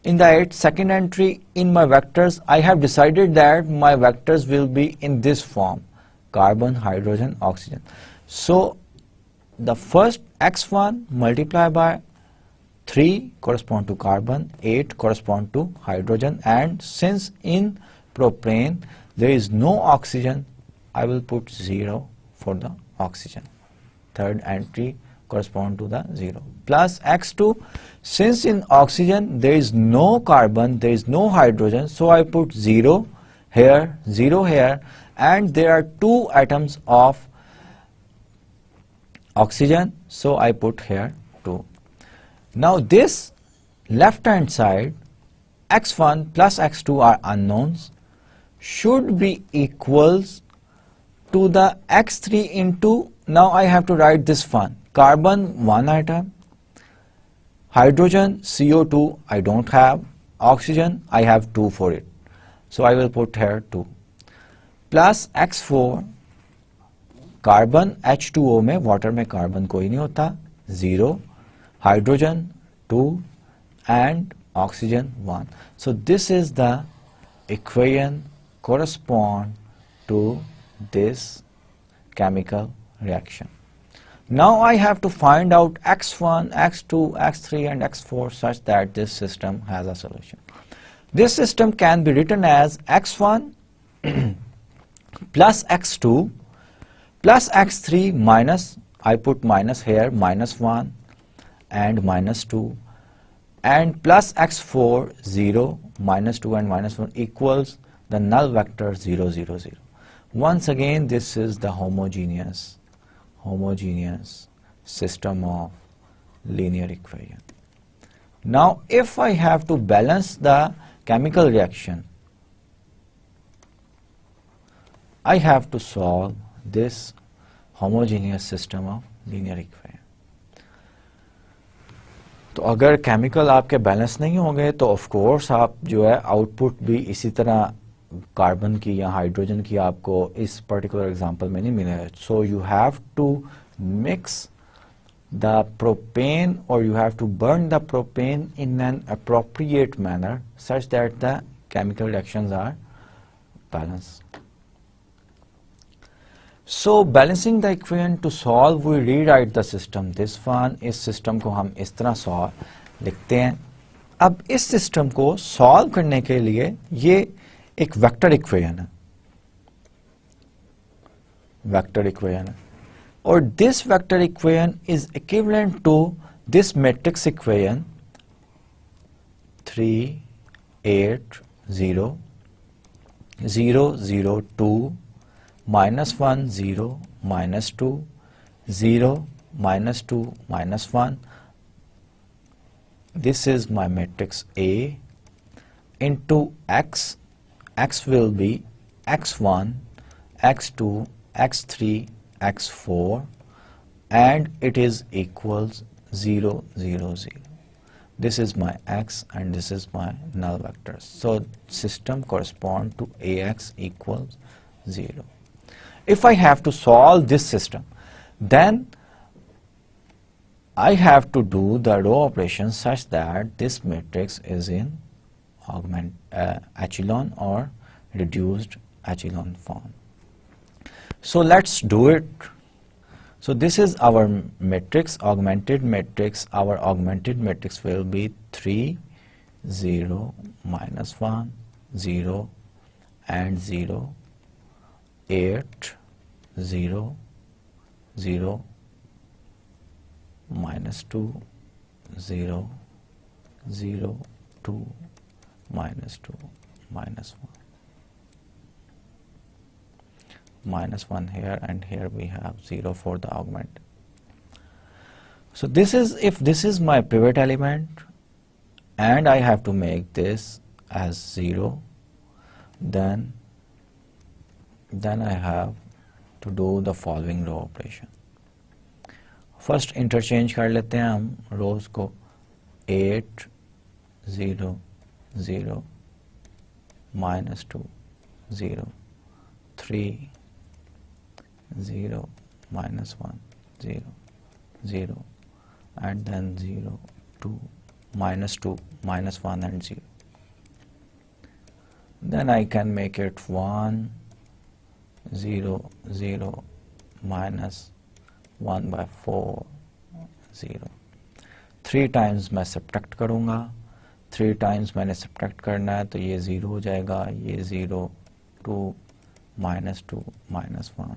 in the eight, second entry in my vectors I have decided that my vectors will be in this form carbon hydrogen oxygen so the first x1 multiplied by 3 correspond to carbon, 8 correspond to hydrogen and since in propane there is no oxygen, I will put 0 for the oxygen. Third entry correspond to the 0 plus X2 since in oxygen there is no carbon, there is no hydrogen so I put 0 here, 0 here and there are two atoms of oxygen so I put here 2. Now this left hand side x1 plus x2 are unknowns should be equals to the x3 into now I have to write this one carbon one atom hydrogen CO2 I don't have oxygen I have 2 for it so I will put here 2 plus x4 Carbon H2O में water में carbon कोई नहीं होता zero hydrogen 2 and oxygen 1 so this is the equation correspond to this chemical reaction now I have to find out x1 x2 x3 and x4 such that this system has a solution this system can be written as x1 plus x2 plus x3 minus I put minus here minus 1 and minus 2 and plus x4 0 minus 2 and minus 1 equals the null vector 0 0 0 once again this is the homogeneous homogeneous system of linear equation now if I have to balance the chemical reaction I have to solve this homogeneous system of linear equation तो अगर chemical आपके balance नहीं होंगे तो of course आप जो है output भी इसी तरह कार्बन की या हाइड्रोजन की आपको इस पर्टिकुलर एग्जांपल में नहीं मिले so you have to mix the propane और you have to burn the propane in an appropriate manner such that the chemical reactions are balance so balancing the equation to solve we rewrite the system this one इस system को हम इस तरह solve लिखते हैं अब इस system को सॉल्व करने के लिए ये एक वेक्टर इक्वेशन है वेक्टर इक्वेशन है और this vector equation is equivalent to this matrix equation three eight zero zero zero two minus 1, 0, minus 2, 0, minus 2, minus 1. This is my matrix A into x. x will be x1, x2, x3, x4 and it is equals 0, 0, 0. This is my x and this is my null vector. So system correspond to ax equals 0 if I have to solve this system, then I have to do the row operation such that this matrix is in augment uh, echelon or reduced echelon form. So let's do it. So this is our matrix, augmented matrix. Our augmented matrix will be 3, 0, minus 1, 0, and 0, 8, 0 0 minus 2 0 0 2 minus 2 minus 1 minus 1 here and here we have 0 for the augment so this is if this is my pivot element and I have to make this as 0 then then I have to do the following row operation. First interchange kar lete hain rows ko 8 0 0 minus 2 0 3 0 minus 1 0 0 and then 0 2 minus 2 minus 1 and 0 then I can make it 1 0, 0, minus 1 by 4, 0. Three times मैं subtract करूँगा three times मैंने subtract करना है तो ये zero हो जाएगा ये zero two minus two minus one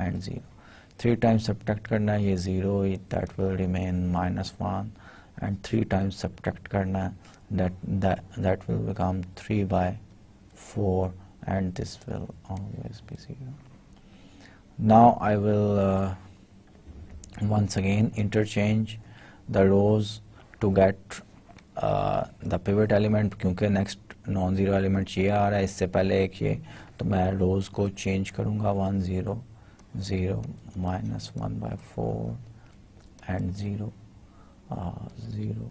and zero three times subtract करना है ये zero that will remain minus one and three times subtract करना है that that will become three by four and this will always be 0. Now I will uh, once again interchange the rows to get uh, the pivot element because next non-zero element is here so I will change the rows 1, 0, 0, minus 1 by 4 and 0, uh, 0, 2,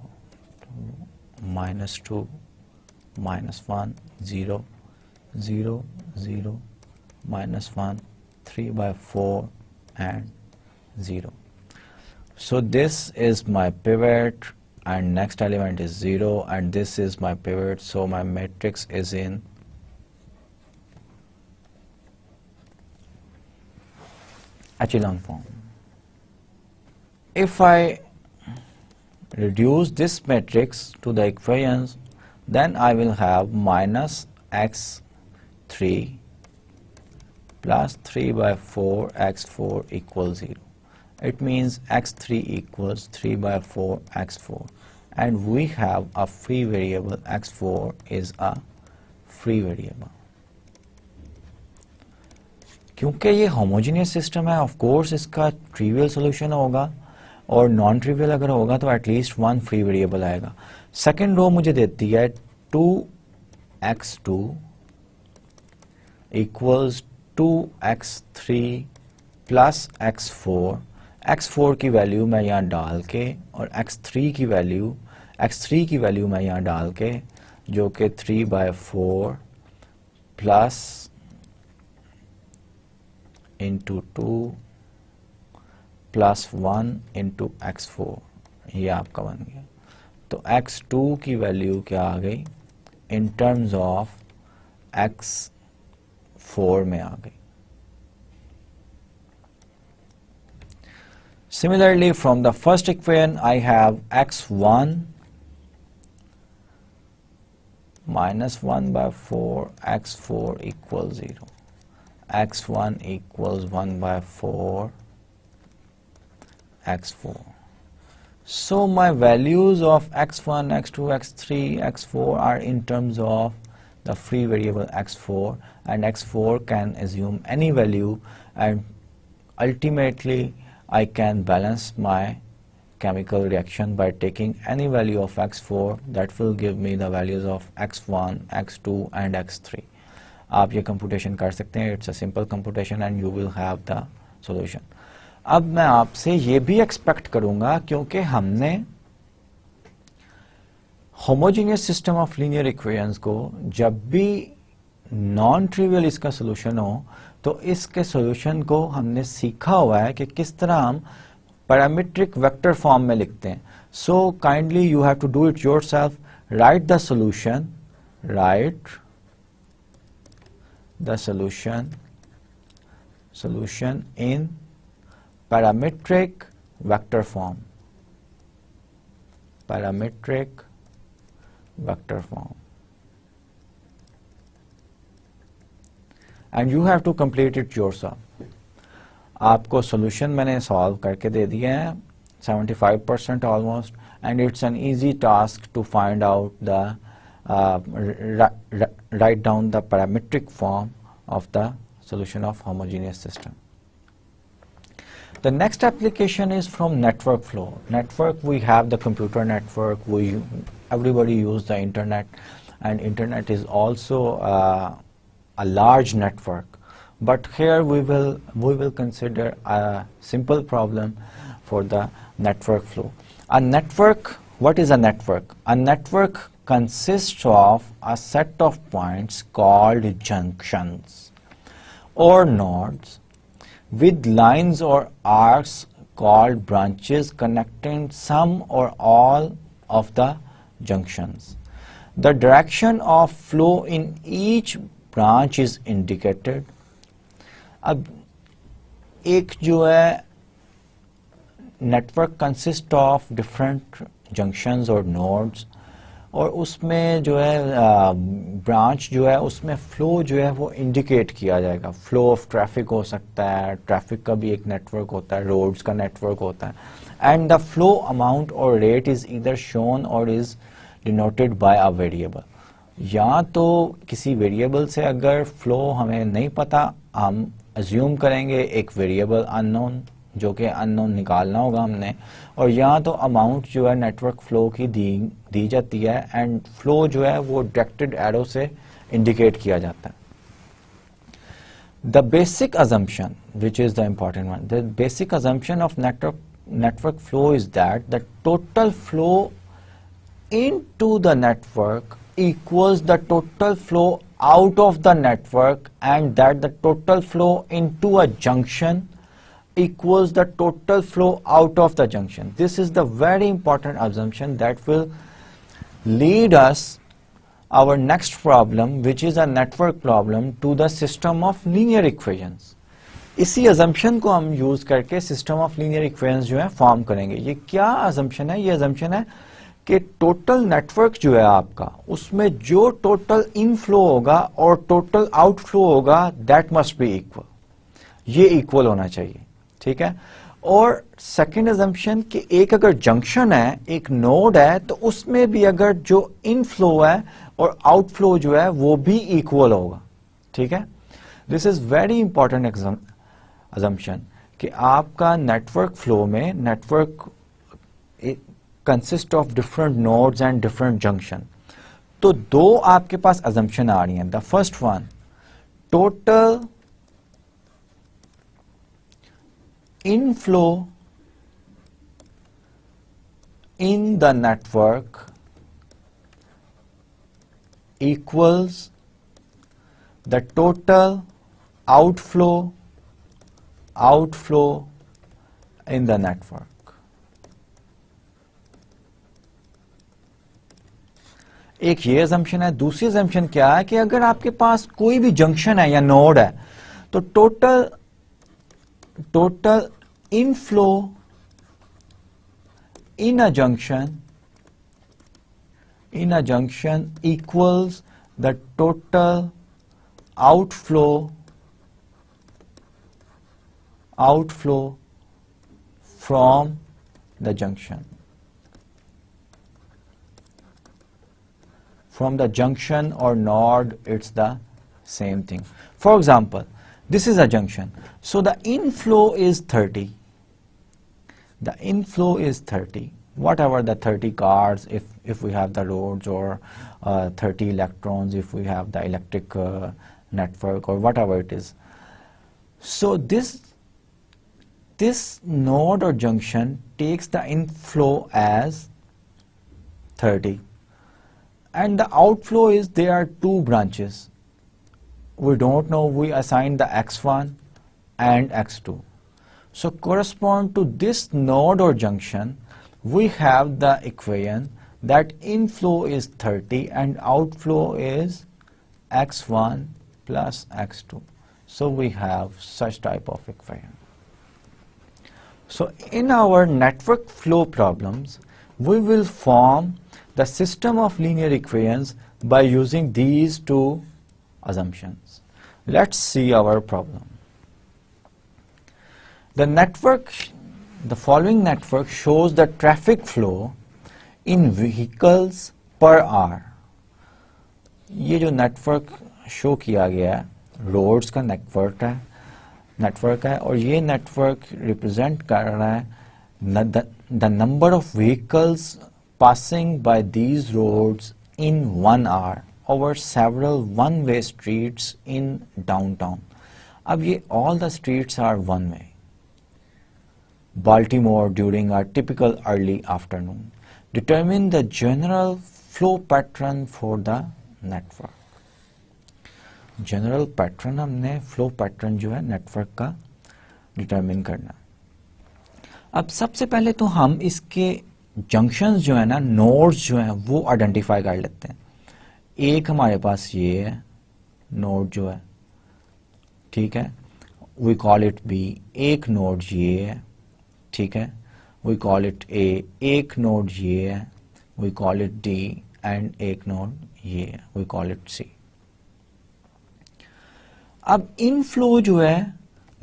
minus 2, minus 1, 0 0 0 minus 1 3 by 4 and 0 so this is my pivot and next element is 0 and this is my pivot so my matrix is in echelon form if I reduce this matrix to the equations then I will have minus x 3 plus 3 by 4 4 equals 0. It means x3 equals 3 by 4 x4 and we have a free variable x4 is a free variable. क्योंकि ये homogeneous system है of course इसका trivial solution होगा और non trivial अगर होगा तो at least one free variable आएगा सेकेंड रो मुझे देती है two x two equals two x three plus x four x four की वैल्यू मैं यहाँ डाल के और एक्स थ्री की वैल्यू एक्स थ्री की वैल्यू मैं यहाँ डाल के जो कि three by four plus into two plus one into x four ये आपका बन गया तो एक्स टू की वैल्यू क्या आ गई in terms of x Four. में आ Similarly, from the first equation, I have x1 minus 1 by 4, x4 equals 0. x1 equals 1 by 4, x4. So my values of x1, x2, x3, x4 are in terms of the free variable x4 and x4 can assume any value and ultimately I can balance my chemical reaction by taking any value of x4 that will give me the values of x1, x2 and x3. आप ये computation कर सकते हैं it's a simple computation and you will have the solution अब मैं आपसे ये भी एक्सपेक्ट करूंगा क्योंकि हमने homogeneous system of linear equations को जब भी नॉन ट्रिवियल इसका सोल्यूशन हो तो इसके सोल्यूशन को हमने सीखा हुआ है कि किस तरह हम पैरामीट्रिक वेक्टर फॉर्म में लिखते हैं so kindly you have to do it yourself write the solution write the solution solution in parametric vector form parametric vector form. and you have to complete it yourself. Self solution solution मैंने solve करके 75 percent, almost, and it's an easy task to find out the uh, write down the parametric form of the solution of homogeneous system. The next application is from network flow. Network, we have the computer network, we everybody use the internet and internet is also uh, a large network but here we will we will consider a simple problem for the network flow a network what is a network a network consists of a set of points called junctions or nodes with lines or arcs called branches connecting some or all of the junctions. The direction of flow in each branch is indicated. अब एक जो है network consist of different junctions और nodes और उसमें जो है branch जो है उसमें फ़्लो जो है वो इंडिकेट किया जाएगा फ़्लो ऑफ ट्रैफिक हो सकता है ट्रैफिक का भी एक नेटवर्क होता है रोड्स का नेटवर्क होता है एंड द फ्लो अमाउंट और रेट इज़ इधर शोन और is denoted by a variable या तो किसी वेरिएबल से अगर फ्लो हमें नहीं पता हम अज्यूम करेंगे एक वेरिएबल अननोन जो कि अननोन निकालना होगा हमने और या तो अमाउंट जो है नेटवर्क फ्लो की दी दी जाती है एंड फ्लो जो है वो डायरेक्टेड एरो से इंडिकेट किया जाता है the basic assumption which is the important one the basic assumption of network network flow is that the total flow into the network equals the total flow out of the network and that the total flow into a junction equals the total flow out of the junction. This is the very important assumption that will lead us our next problem which is a network problem to the system of linear equations. इसी assumption को हम use करके system of linear equations जो है form करेंगे ये क्या assumption है ये assumption है कि टोटल नेटवर्क जो है आपका उसमें जो टोटल इनफ्लो होगा और टोटल आउटफ्लो होगा दैट मस्ट बी इक्वल ये इक्वल होना चाहिए ठीक है और सेकेंड एजम्पन कि एक अगर जंक्शन है एक नोड है तो उसमें भी अगर जो इनफ्लो है और आउटफ्लो जो है वो भी इक्वल होगा ठीक है this is very important assumption कि आपका नेटवर्क फ्लो में network consist of different nodes and different junction तो दो आपके पास अजम्पन आ रही हैं the first one total inflow in the network equals the total outflow outflow in the network एक ये एजम्पन है दूसरी एजम्पन क्या है कि अगर आपके पास कोई भी जंक्शन है या नोड है तो total total inflow in a junction in a junction equals the total outflow outflow from the junction from the junction or node, it's the same thing. For example, this is a junction. So the inflow is 30. The inflow is 30. Whatever the 30 cars, if, if we have the roads or uh, 30 electrons, if we have the electric uh, network or whatever it is. So this, this node or junction takes the inflow as 30 and the outflow is there are two branches. We don't know, we assign the x1 and x2. So correspond to this node or junction, we have the equation that inflow is 30 and outflow is x1 plus x2. So we have such type of equation. So in our network flow problems, we will form the system of linear equations by using these two assumptions. Let's see our problem. The network, the following network shows the traffic flow in vehicles per hour. ये जो network show किया गया है roads का network है network है और ये network represent कर रहा है the, the number of vehicles passing by these roads in one hour over several one-way streets in downtown. Ab ye all the streets are one-way. Baltimore during a typical early afternoon. Determine the general flow pattern for the network. General pattern. हमने flow pattern जो है network का determine करना अब सबसे पहले तो हम इसके जंक्शन जो है ना नोड्स जो हैं वो आइडेंटिफाई कर लेते हैं एक हमारे पास ये है नोड जो है ठीक है वी कॉल इट बी एक नोड ये है ठीक है वी कॉल इट ए एक नोड ये है we call it D and एक नोड ये है वी कॉल इट सी अब इन फ्लो जो है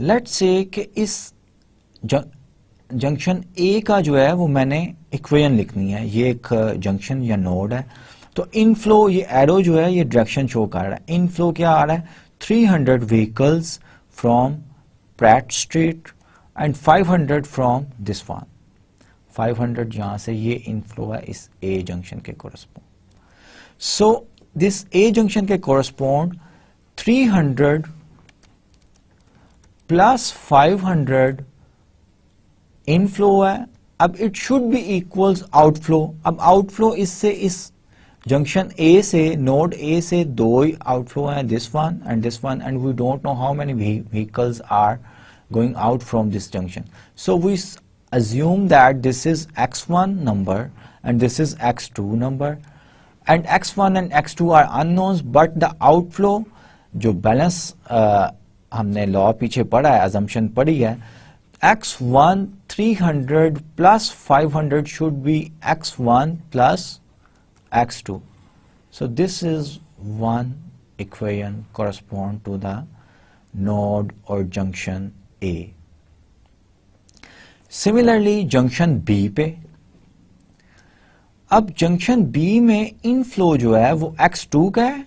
लेट से कि इस जंक्शन ए का जो है वो मैंने इक्वेजन लिखनी है ये एक जंक्शन या नोड है तो इनफ्लो ये एरो जो है ये डायरेक्शन शो कर रहा है इनफ्लो क्या आ रहा है 300 vehicles from Pratt street and 500 from this one 500 यहां से ये इनफ्लो है इस ए जंक्शन के correspond so this A junction के कोरस्पोंड 300 प्लस 500 इन इनफ्लो है अब it should be equals outflow अब आउटफ्लो इससे इस जंक्शन ए से नोड ए से दो ही आउटफ्लो है this one and this one and we don't know how many vehicles are going out from this junction so we assume that this is x one number and this is x two number and x one and x two are unknowns but the outflow जो balance uh, हमने law पीछे पढ़ा है अजम्पन पढ़ी है x1 300 plus 500 should be x1 plus x2. So this is one equation correspond to the node or junction A. Similarly, junction B pe. junction B mein inflow jo hai, wo x2 ka hai.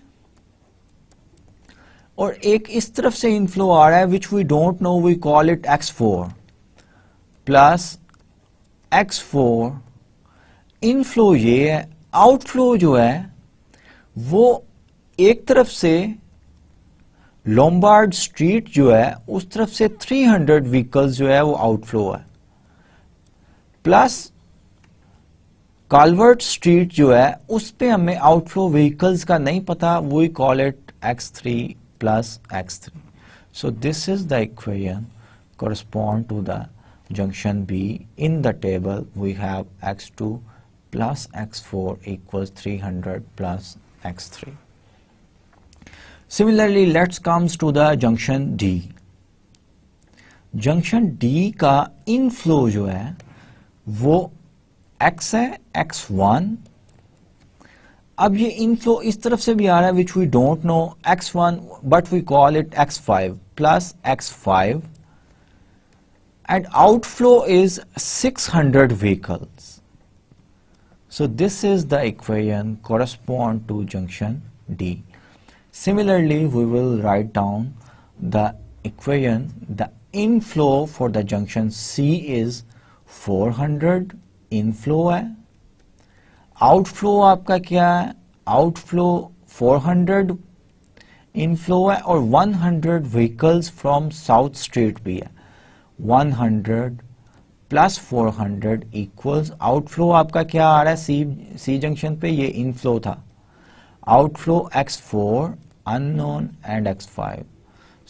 Aur ek is taraf se inflow aa raha hai, which we don't know, we call it x4. Plus x four inflow ये है outflow जो है वो एक तरफ से Lombard street जो है उस तरफ से 300 व्हीकल्स जो है वो आउटफ्लो है प्लस कालवर्ट स्ट्रीट जो है उस पर हमें आउटफ्लो व्हीकल्स का नहीं पता we call it x three plus x three so this is the equation correspond to the junction B, in the table we have x2 plus x4 equals 300 plus x3. Similarly, let's come to the junction D. Junction D ka inflow jo hai, wo x hai, x1. Ab ye inflow is taraf se bhi से भी आ रहा है which x1 but we call it x5 plus x5 and outflow is 600 vehicles. So this is the equation correspond to junction D. Similarly, we will write down the equation the inflow for the junction C is 400 Inflow, outflow. Outflow आपका क्या है Outflow 400 Inflow है और 100 vehicles from South Street भी है 100 400 equals outflow. आपका क्या आ रहा है सी सी जंक्शन पे ये inflow x x4 unknown and x5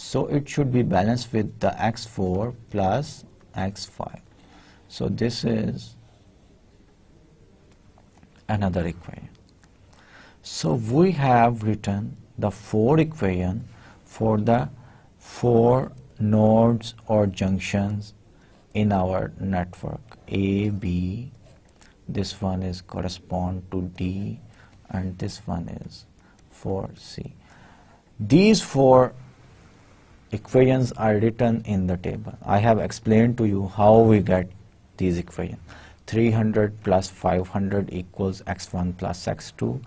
so it should be balanced with the x4 plus x5 so this is another equation so we have written the four equations for the four nodes or junctions in our network A, B, this one is correspond to D and this one is for C. These four equations are written in the table. I have explained to you how we get these equations. 300 plus 500 equals x1 plus x2.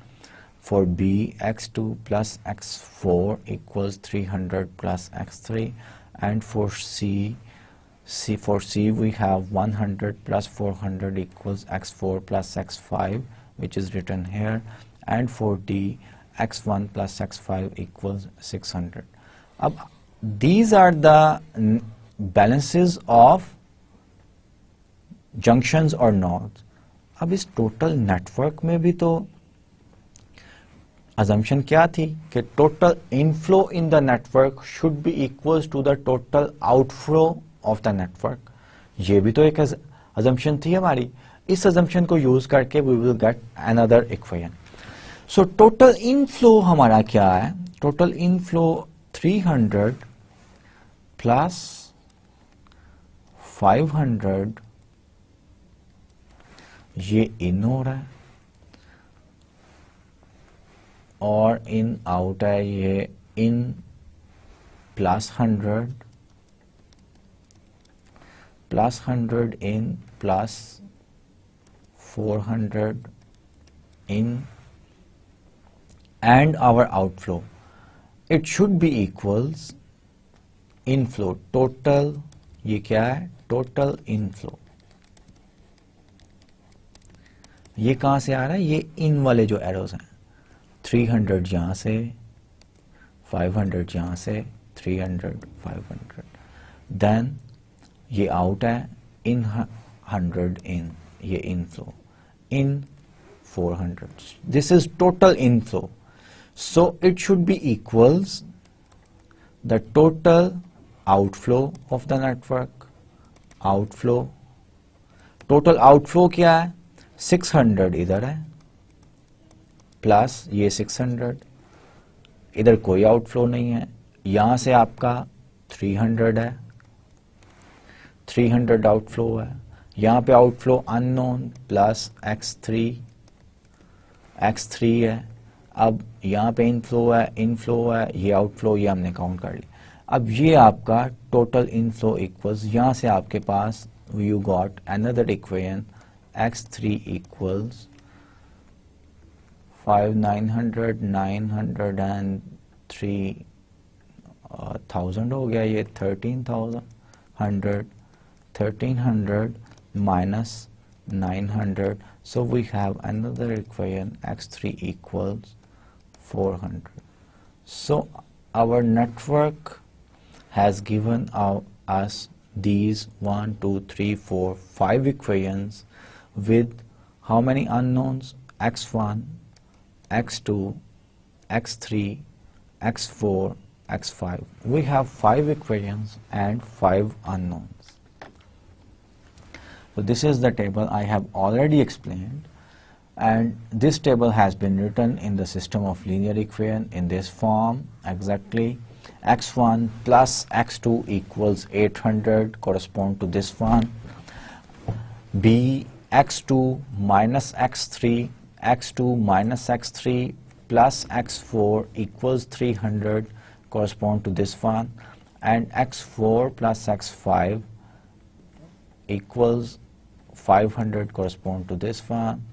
For B, x2 plus x4 equals 300 plus x3 and for C C for C we have 100 plus 400 equals x4 plus x5 which is written here and for D x1 plus x5 equals 600. Ab, these are the balances of junctions or nodes. अब इस total network में भी तो अजम्पन क्या थी कि total inflow in the network should be equal to the total outflow of the network ये भी तो एक अजम्पन थी हमारी इस अजम्पन को यूज करके we will get another equation so total inflow हमारा क्या है टोटल इनफ्लो 300 प्लस 500 ये इन हो रहा है और इन आउट है ये in plus hundred plus hundred in plus four hundred in and our outflow it should be equals inflow total ये क्या है टोटल इनफ्लो ये कहां से आ रहा है ये इन वाले जो एरोज हैं थ्री हंड्रेड यहाँ से फाइव हंड्रेड यहाँ से three hundred five hundred then ये आउट है इन हंड्रेड इन ये in inflow in four hundred this is total in inflow so it should be equals the total outflow of the network outflow total outflow क्या है six hundred इधर है plus ये 600 इधर कोई outflow नहीं है यहां से आपका 300 है 300 आउटफ्लो है यहां पे outflow unknown plus x three x three है अब यहां पे इनफ्लो है इनफ्लो है ये आउटफ्लो ये हमने काउंट कर लिया अब ये आपका टोटल इनफ्लो इक्वल्स यहां से आपके पास you got another equation x three equals five nine hundred nine hundred and three uh, thousand हो गया ये thirteen thousand hundred thirteen hundred minus nine hundred so we have another equation x three equals four hundred so our network has given us these one two three four five equations with how many unknowns x one x2, x3, x4, x5. We have 5 equations and 5 unknowns. So this is the table I have already explained and this table has been written in the system of linear equation in this form exactly x1 plus x2 equals 800 correspond to this one b x2 minus x3 x2 minus x3 plus x4 equals 300 correspond to this one and x4 plus x5 equals 500 correspond to this one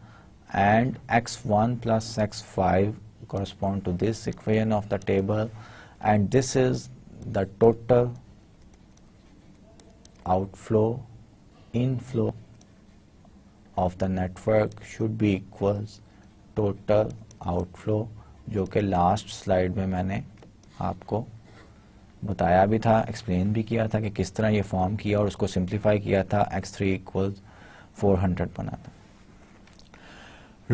and x1 plus x5 correspond to this equation of the table and this is the total outflow inflow of the network should be equals total outflow जो कि last slide में मैंने आपको बताया भी था explain भी किया था कि किस तरह ये फॉर्म किया और उसको सिंप्लीफाई किया था एक्स थ्री 400 फोर हंड्रेड बना था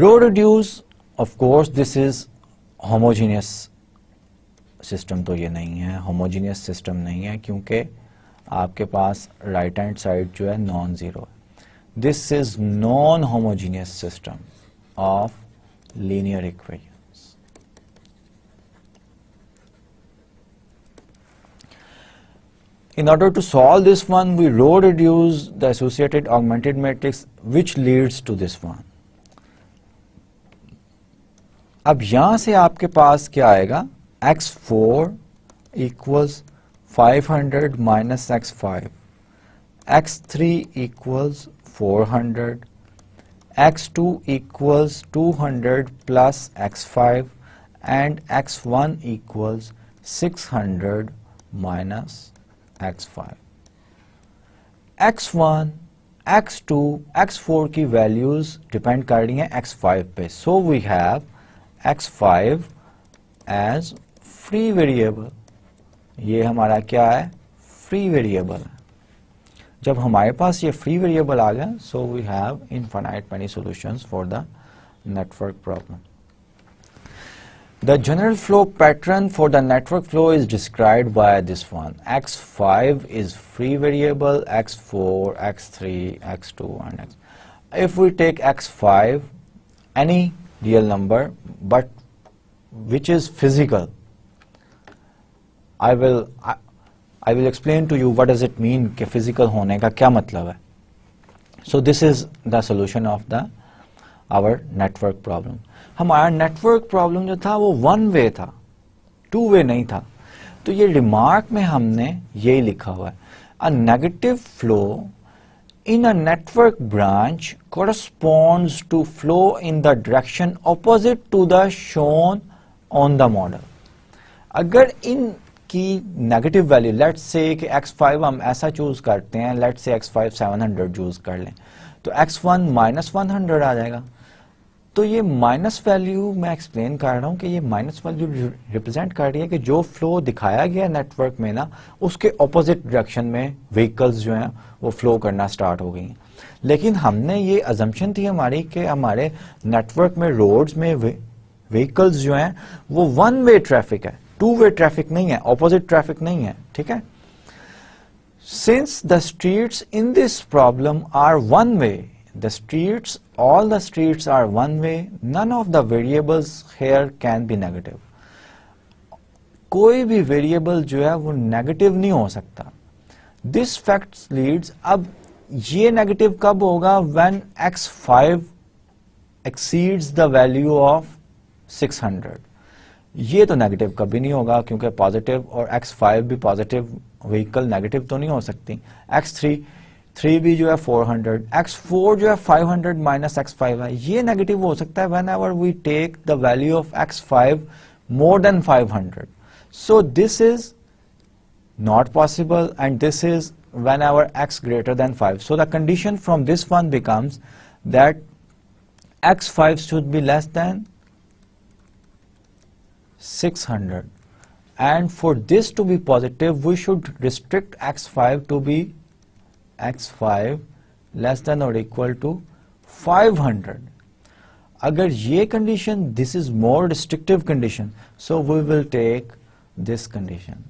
row reduce of course this is homogeneous system तो ये नहीं है होमोजीनियस सिस्टम नहीं है क्योंकि आपके पास राइट हैंड साइड जो है नॉन ज़ीरो है This is non-homogeneous system of linear equations. In order to solve this one, we row reduce the associated augmented matrix which leads to this one. अब यहां से आपके पास क्या आएगा x4 equals five hundred minus x five. X three equals 400. x2 equals 200 plus x5 and x1 equals 600 minus x5. x1, x2, x4 की values depend कर रही हैं x5 पे. So we have x5 as free variable. ये हमारा क्या है? Free variable है. जब हमारे पास ये फ्री वेरिएबल आ गया so we have infinite many solutions for network problem. The general flow pattern for the network flow is described by this one. X5 is free variable, X4, X3, X2 and X. If we take X5, any real number but which is physical, I will, I will explain to you what does it mean के physical होने का क्या मतलब है so this is the solution of the our network problem हमारा network problem जो था वो वन वे था टू वे नहीं था तो ये रिमार्क में हमने यही लिखा हुआ है a negative flow in a network branch corresponds to flow in the direction opposite to the shown on the model अगर इन की negative value let say x five हम ऐसा चूज करते हैं let say x five seven hundred choose कर लें तो x one minus one hundred आ जाएगा तो ये माइनस वैल्यू मैं एक्सप्लेन कर रहा हूं कि ये माइनस वैल्यू रिप्रेजेंट कर रही है कि जो फ्लो दिखाया गया नेटवर्क में ना उसके ऑपोजिट डायरेक्शन में व्हीकल्स जो हैं वो फ्लो करना स्टार्ट हो गई हैं लेकिन हमने ये अजम्पन थी हमारी कि हमारे नेटवर्क में रोड्स में व्हीकल्स जो हैं वो वन वे ट्रैफिक है टू वे ट्रैफिक नहीं है ऑपोजिट ट्रैफिक नहीं है ठीक है since the street in this problem are one way the streets all the street are one way none of the variable here can be negative कोई भी variable जो है वो नेगेटिव नहीं हो सकता दिस फैक्ट लीड्स अब ये नेगेटिव कब होगा when x five exceeds the value of six hundred ये तो नेगेटिव कभी नहीं होगा क्योंकि पॉजिटिव और X5 भी पॉजिटिव व्हीकल नेगेटिव तो नहीं हो सकती X3 थ्री भी जो है 400 X4 जो है 500 हंड्रेड माइनस एक्स है ये नेगेटिव हो सकता है whenever we take the value of X5 more than 500 so this is not possible and this is whenever X greater five 5 the condition condition this one becomes that x X5 should be less than 600 and for this to be positive we should restrict x5 to be x5 less than or equal to 500 agar ye condition this is more restrictive condition so we will take this condition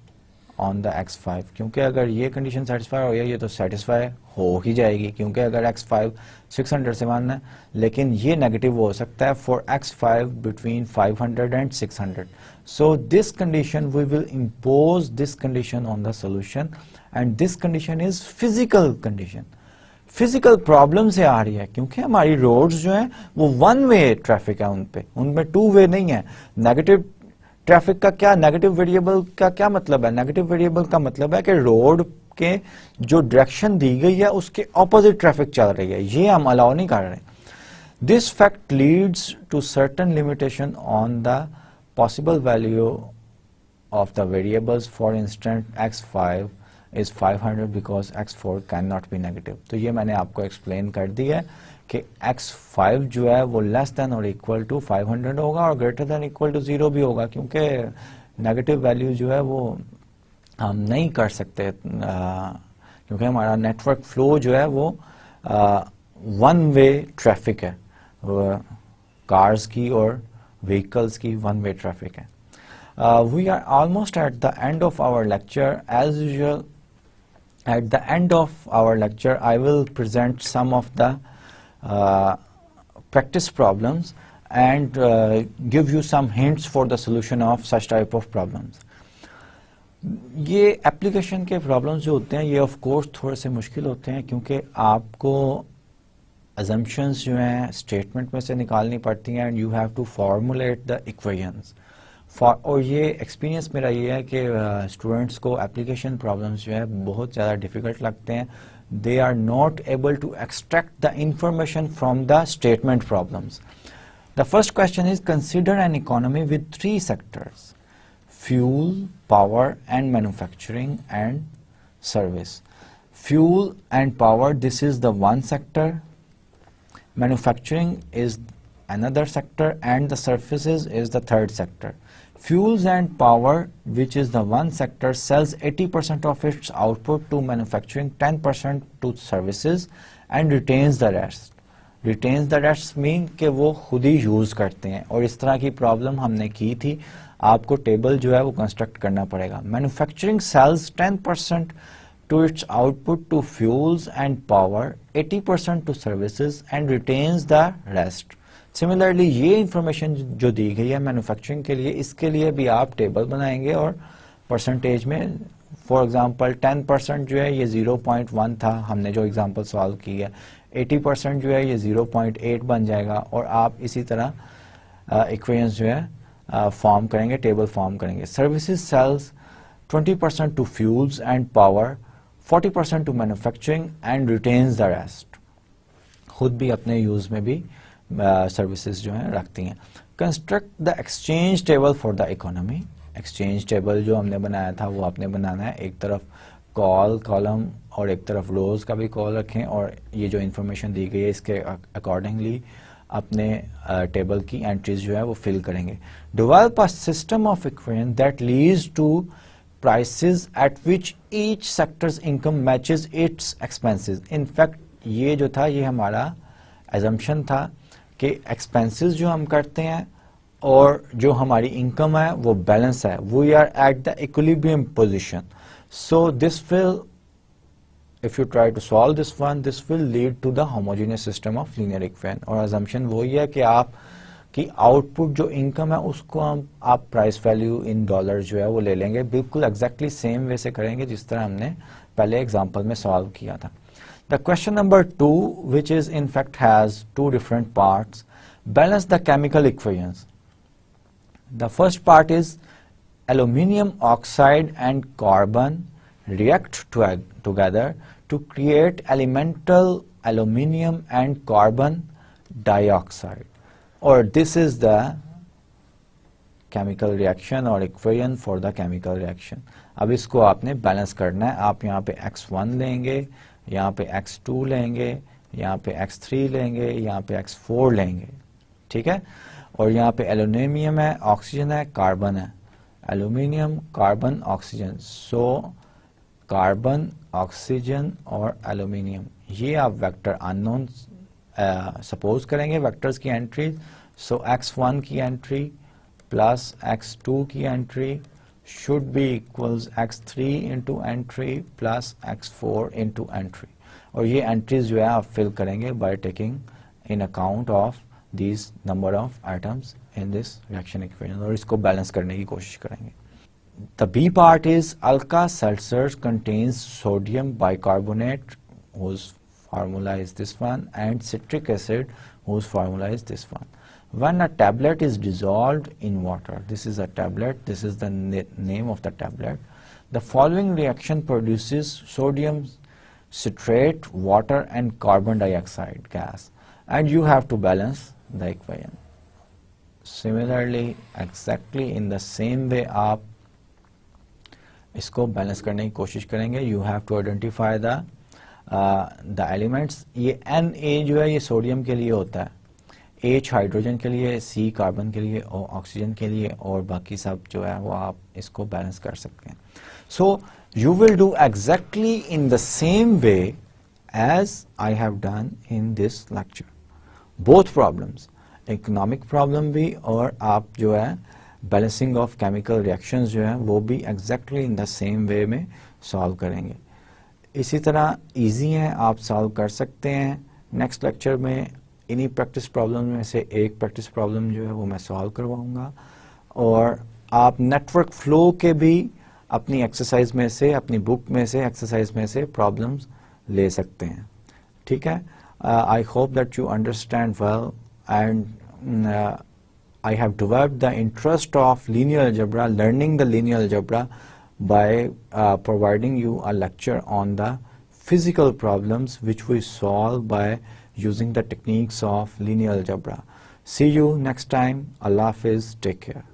on the x5 क्योंकि agar ye condition satisfy or ye ये satisfy हो ही जाएगी क्योंकि अगर x five six hundred से मानना है लेकिन ये नेगेटिव हो सकता है for x five between five hundred and six hundred so this condition we will impose this condition on the solution and this condition is physical condition physical problem से आ रही है क्योंकि हमारी रोड्स जो हैं वो वन वे ट्रैफिक है उन पे उनमें टू वे नहीं है नेगेटिव ट्रैफिक का क्या नेगेटिव वेरिएबल का क्या मतलब है नेगेटिव वेरिएबल का मतलब है कि रोड के जो डायरेक्शन दी गई है उसके ऑपोजिट ट्रैफिक चल रही है ये हम अलाउ नहीं कर रहे this fact leads to certain limitation on the possible value of the variables for instance x five is 500 because four can not be negative तो ये मैंने आपको एक्सप्लेन कर दी है कि x5 जो है वो लेस देन और इक्वल टू 500 होगा और greater than equal to zero भी होगा क्योंकि नेगेटिव वैल्यू जो है वो हम नहीं कर सकते क्योंकि हमारा नेटवर्क फ्लो जो है वो वन वे ट्रैफिक है कार्स की और व्हीकल्स की वन वे ट्रैफिक है we are almost at the end of our lecture as usual at the end of our lecture I will present some of the practice problems and give you some hints for the solution of such type of problems ये application के problems जो होते हैं ये of course थोड़े से मुश्किल होते हैं क्योंकि आपको अजम्पन्स जो हैं स्टेटमेंट में से निकालनी पड़ती हैं and you have to formulate the equations और ये एक्सपीरियंस मेरा ये है कि स्टूडेंट्स uh, को एप्लीकेशन प्रॉब्लम्स जो है बहुत ज़्यादा डिफिकल्ट लगते हैं they are not able to extract the information from the statement problems the first question is consider an economy with three sectors fuel, power and manufacturing and service. Fuel and power, this is the one sector. Manufacturing is another sector and the services is the third sector. Fuels and power, which is the one sector, sells 80% of its output to manufacturing, 10% to services and retains the rest. Retains the rest mean कि वो खुद ही use करते हैं और इस तरह की problem हमने की थी आपको टेबल जो है वो कंस्ट्रक्ट करना पड़ेगा manufacturing sells 10% percent to its output to fuels and power 80% percent to services and retains the rest similarly ये इंफॉर्मेशन जो दी गई है मैन्युफैक्चरिंग के लिए इसके लिए भी आप टेबल बनाएंगे और परसेंटेज में फॉर एग्जाम्पल टेन परसेंट जो है ये 0.1 था हमने जो एग्जाम्पल सॉल्व की है एटी परसेंट जो है ये 0.8 बन जाएगा और आप इसी तरह इक्वेशन uh, जो है फॉर्म uh, करेंगे टेबल फॉर्म करेंगे services sells 20 percent to fuels and power 40 percent to manufacturing and retains the rest खुद भी अपने यूज में भी सर्विसेज uh, जो हैं रखती हैं construct the exchange table for the economy exchange table जो हमने बनाया था वो आपने बनाना है एक तरफ कॉल कॉलम और एक तरफ रोज का भी कॉल रखें और ये जो इन्फॉर्मेशन दी गई है इसके अकॉर्डिंगली अपने टेबल uh, की एंट्रीज जो है वो फिल करेंगे develop a system of equation that leads to prices at which each sectors income matches its expenses in fact ये जो था ये हमारा एजम्पन था कि एक्सपेंसेस जो हम करते हैं और जो हमारी इनकम है वो बैलेंस है we are at the equilibrium position so this will if you try to solve this one, this will lead to the homogeneous system of linear equation. और assumption वही है कि आप कि आउटपुट जो इनकम है उसको हम आप प्राइस वैल्यू इन डॉलर जो है वो ले लेंगे बिल्कुल एग्जैक्टली सेम वे से करेंगे जिस तरह हमने पहले एग्जांपल में सॉल्व किया था the question number two which is in fact has two different parts balance the chemical equations the first part is aluminium oxide and carbon react to together to create elemental aluminium and carbon dioxide or this is the chemical reaction और equation for the chemical reaction अब इसको आपने balance करना है आप यहाँ पे x1 लेंगे यहाँ पे x2 लेंगे यहाँ पे x3 लेंगे यहाँ पे x4 लेंगे ठीक है और यहाँ पे एल्यूमिनियम है ऑक्सीजन है कार्बन है aluminium carbon oxygen so carbon oxygen और एल्यूमिनियम ये आप वैक्टर अननोन सपोज करेंगे वैक्टर्स की एंट्री सो एक्स वन की एंट्री प्लस एक्स टू की entry should be equals x three into entry plus x four into entry और ये entries जो है आप फिल करेंगे by taking in account of this number of items in this reaction equation और इसको balance करने की कोशिश करेंगे The B part is Alka-Seltzer contains sodium bicarbonate whose formula is this one and citric acid whose formula is this one. When a tablet is dissolved in water, this is a tablet, this is the na name of the tablet, the following reaction produces sodium citrate, water and carbon dioxide gas and you have to balance the equation. Similarly, exactly in the same way up इसको balance करने की कोशिश करेंगे you have to identify the the elements ये N A जो है ये sodium के लिए होता है एच हाइड्रोजन के लिए सी कार्बन के लिए और ऑक्सीजन के लिए और बाकी सब जो है वो आप इसको बैलेंस कर सकते हैं so you will do exactly in the same way as I have done in this lecture both problems economic problem भी और आप जो है बैलेंसिंग ऑफ केमिकल रिएक्शंस जो हैं वो भी exactly in the same way में सॉल्व करेंगे इसी तरह इजी है आप सॉल्व कर सकते हैं नेक्स्ट लेक्चर में इन्हीं प्रैक्टिस प्रॉब्लम में से एक प्रैक्टिस प्रॉब्लम जो है वो मैं सॉल्व करवाऊँगा और आप नेटवर्क फ्लो के भी अपनी एक्सरसाइज में से अपनी बुक में से एक्सरसाइज में से प्रॉब्लम्स ले सकते हैं ठीक है I hope that you understand well and I have developed the interest of linear algebra, learning the linear algebra by uh, providing you a lecture on the physical problems which we solve by using the techniques of linear algebra. See you next time. Allah Hafiz. Take care.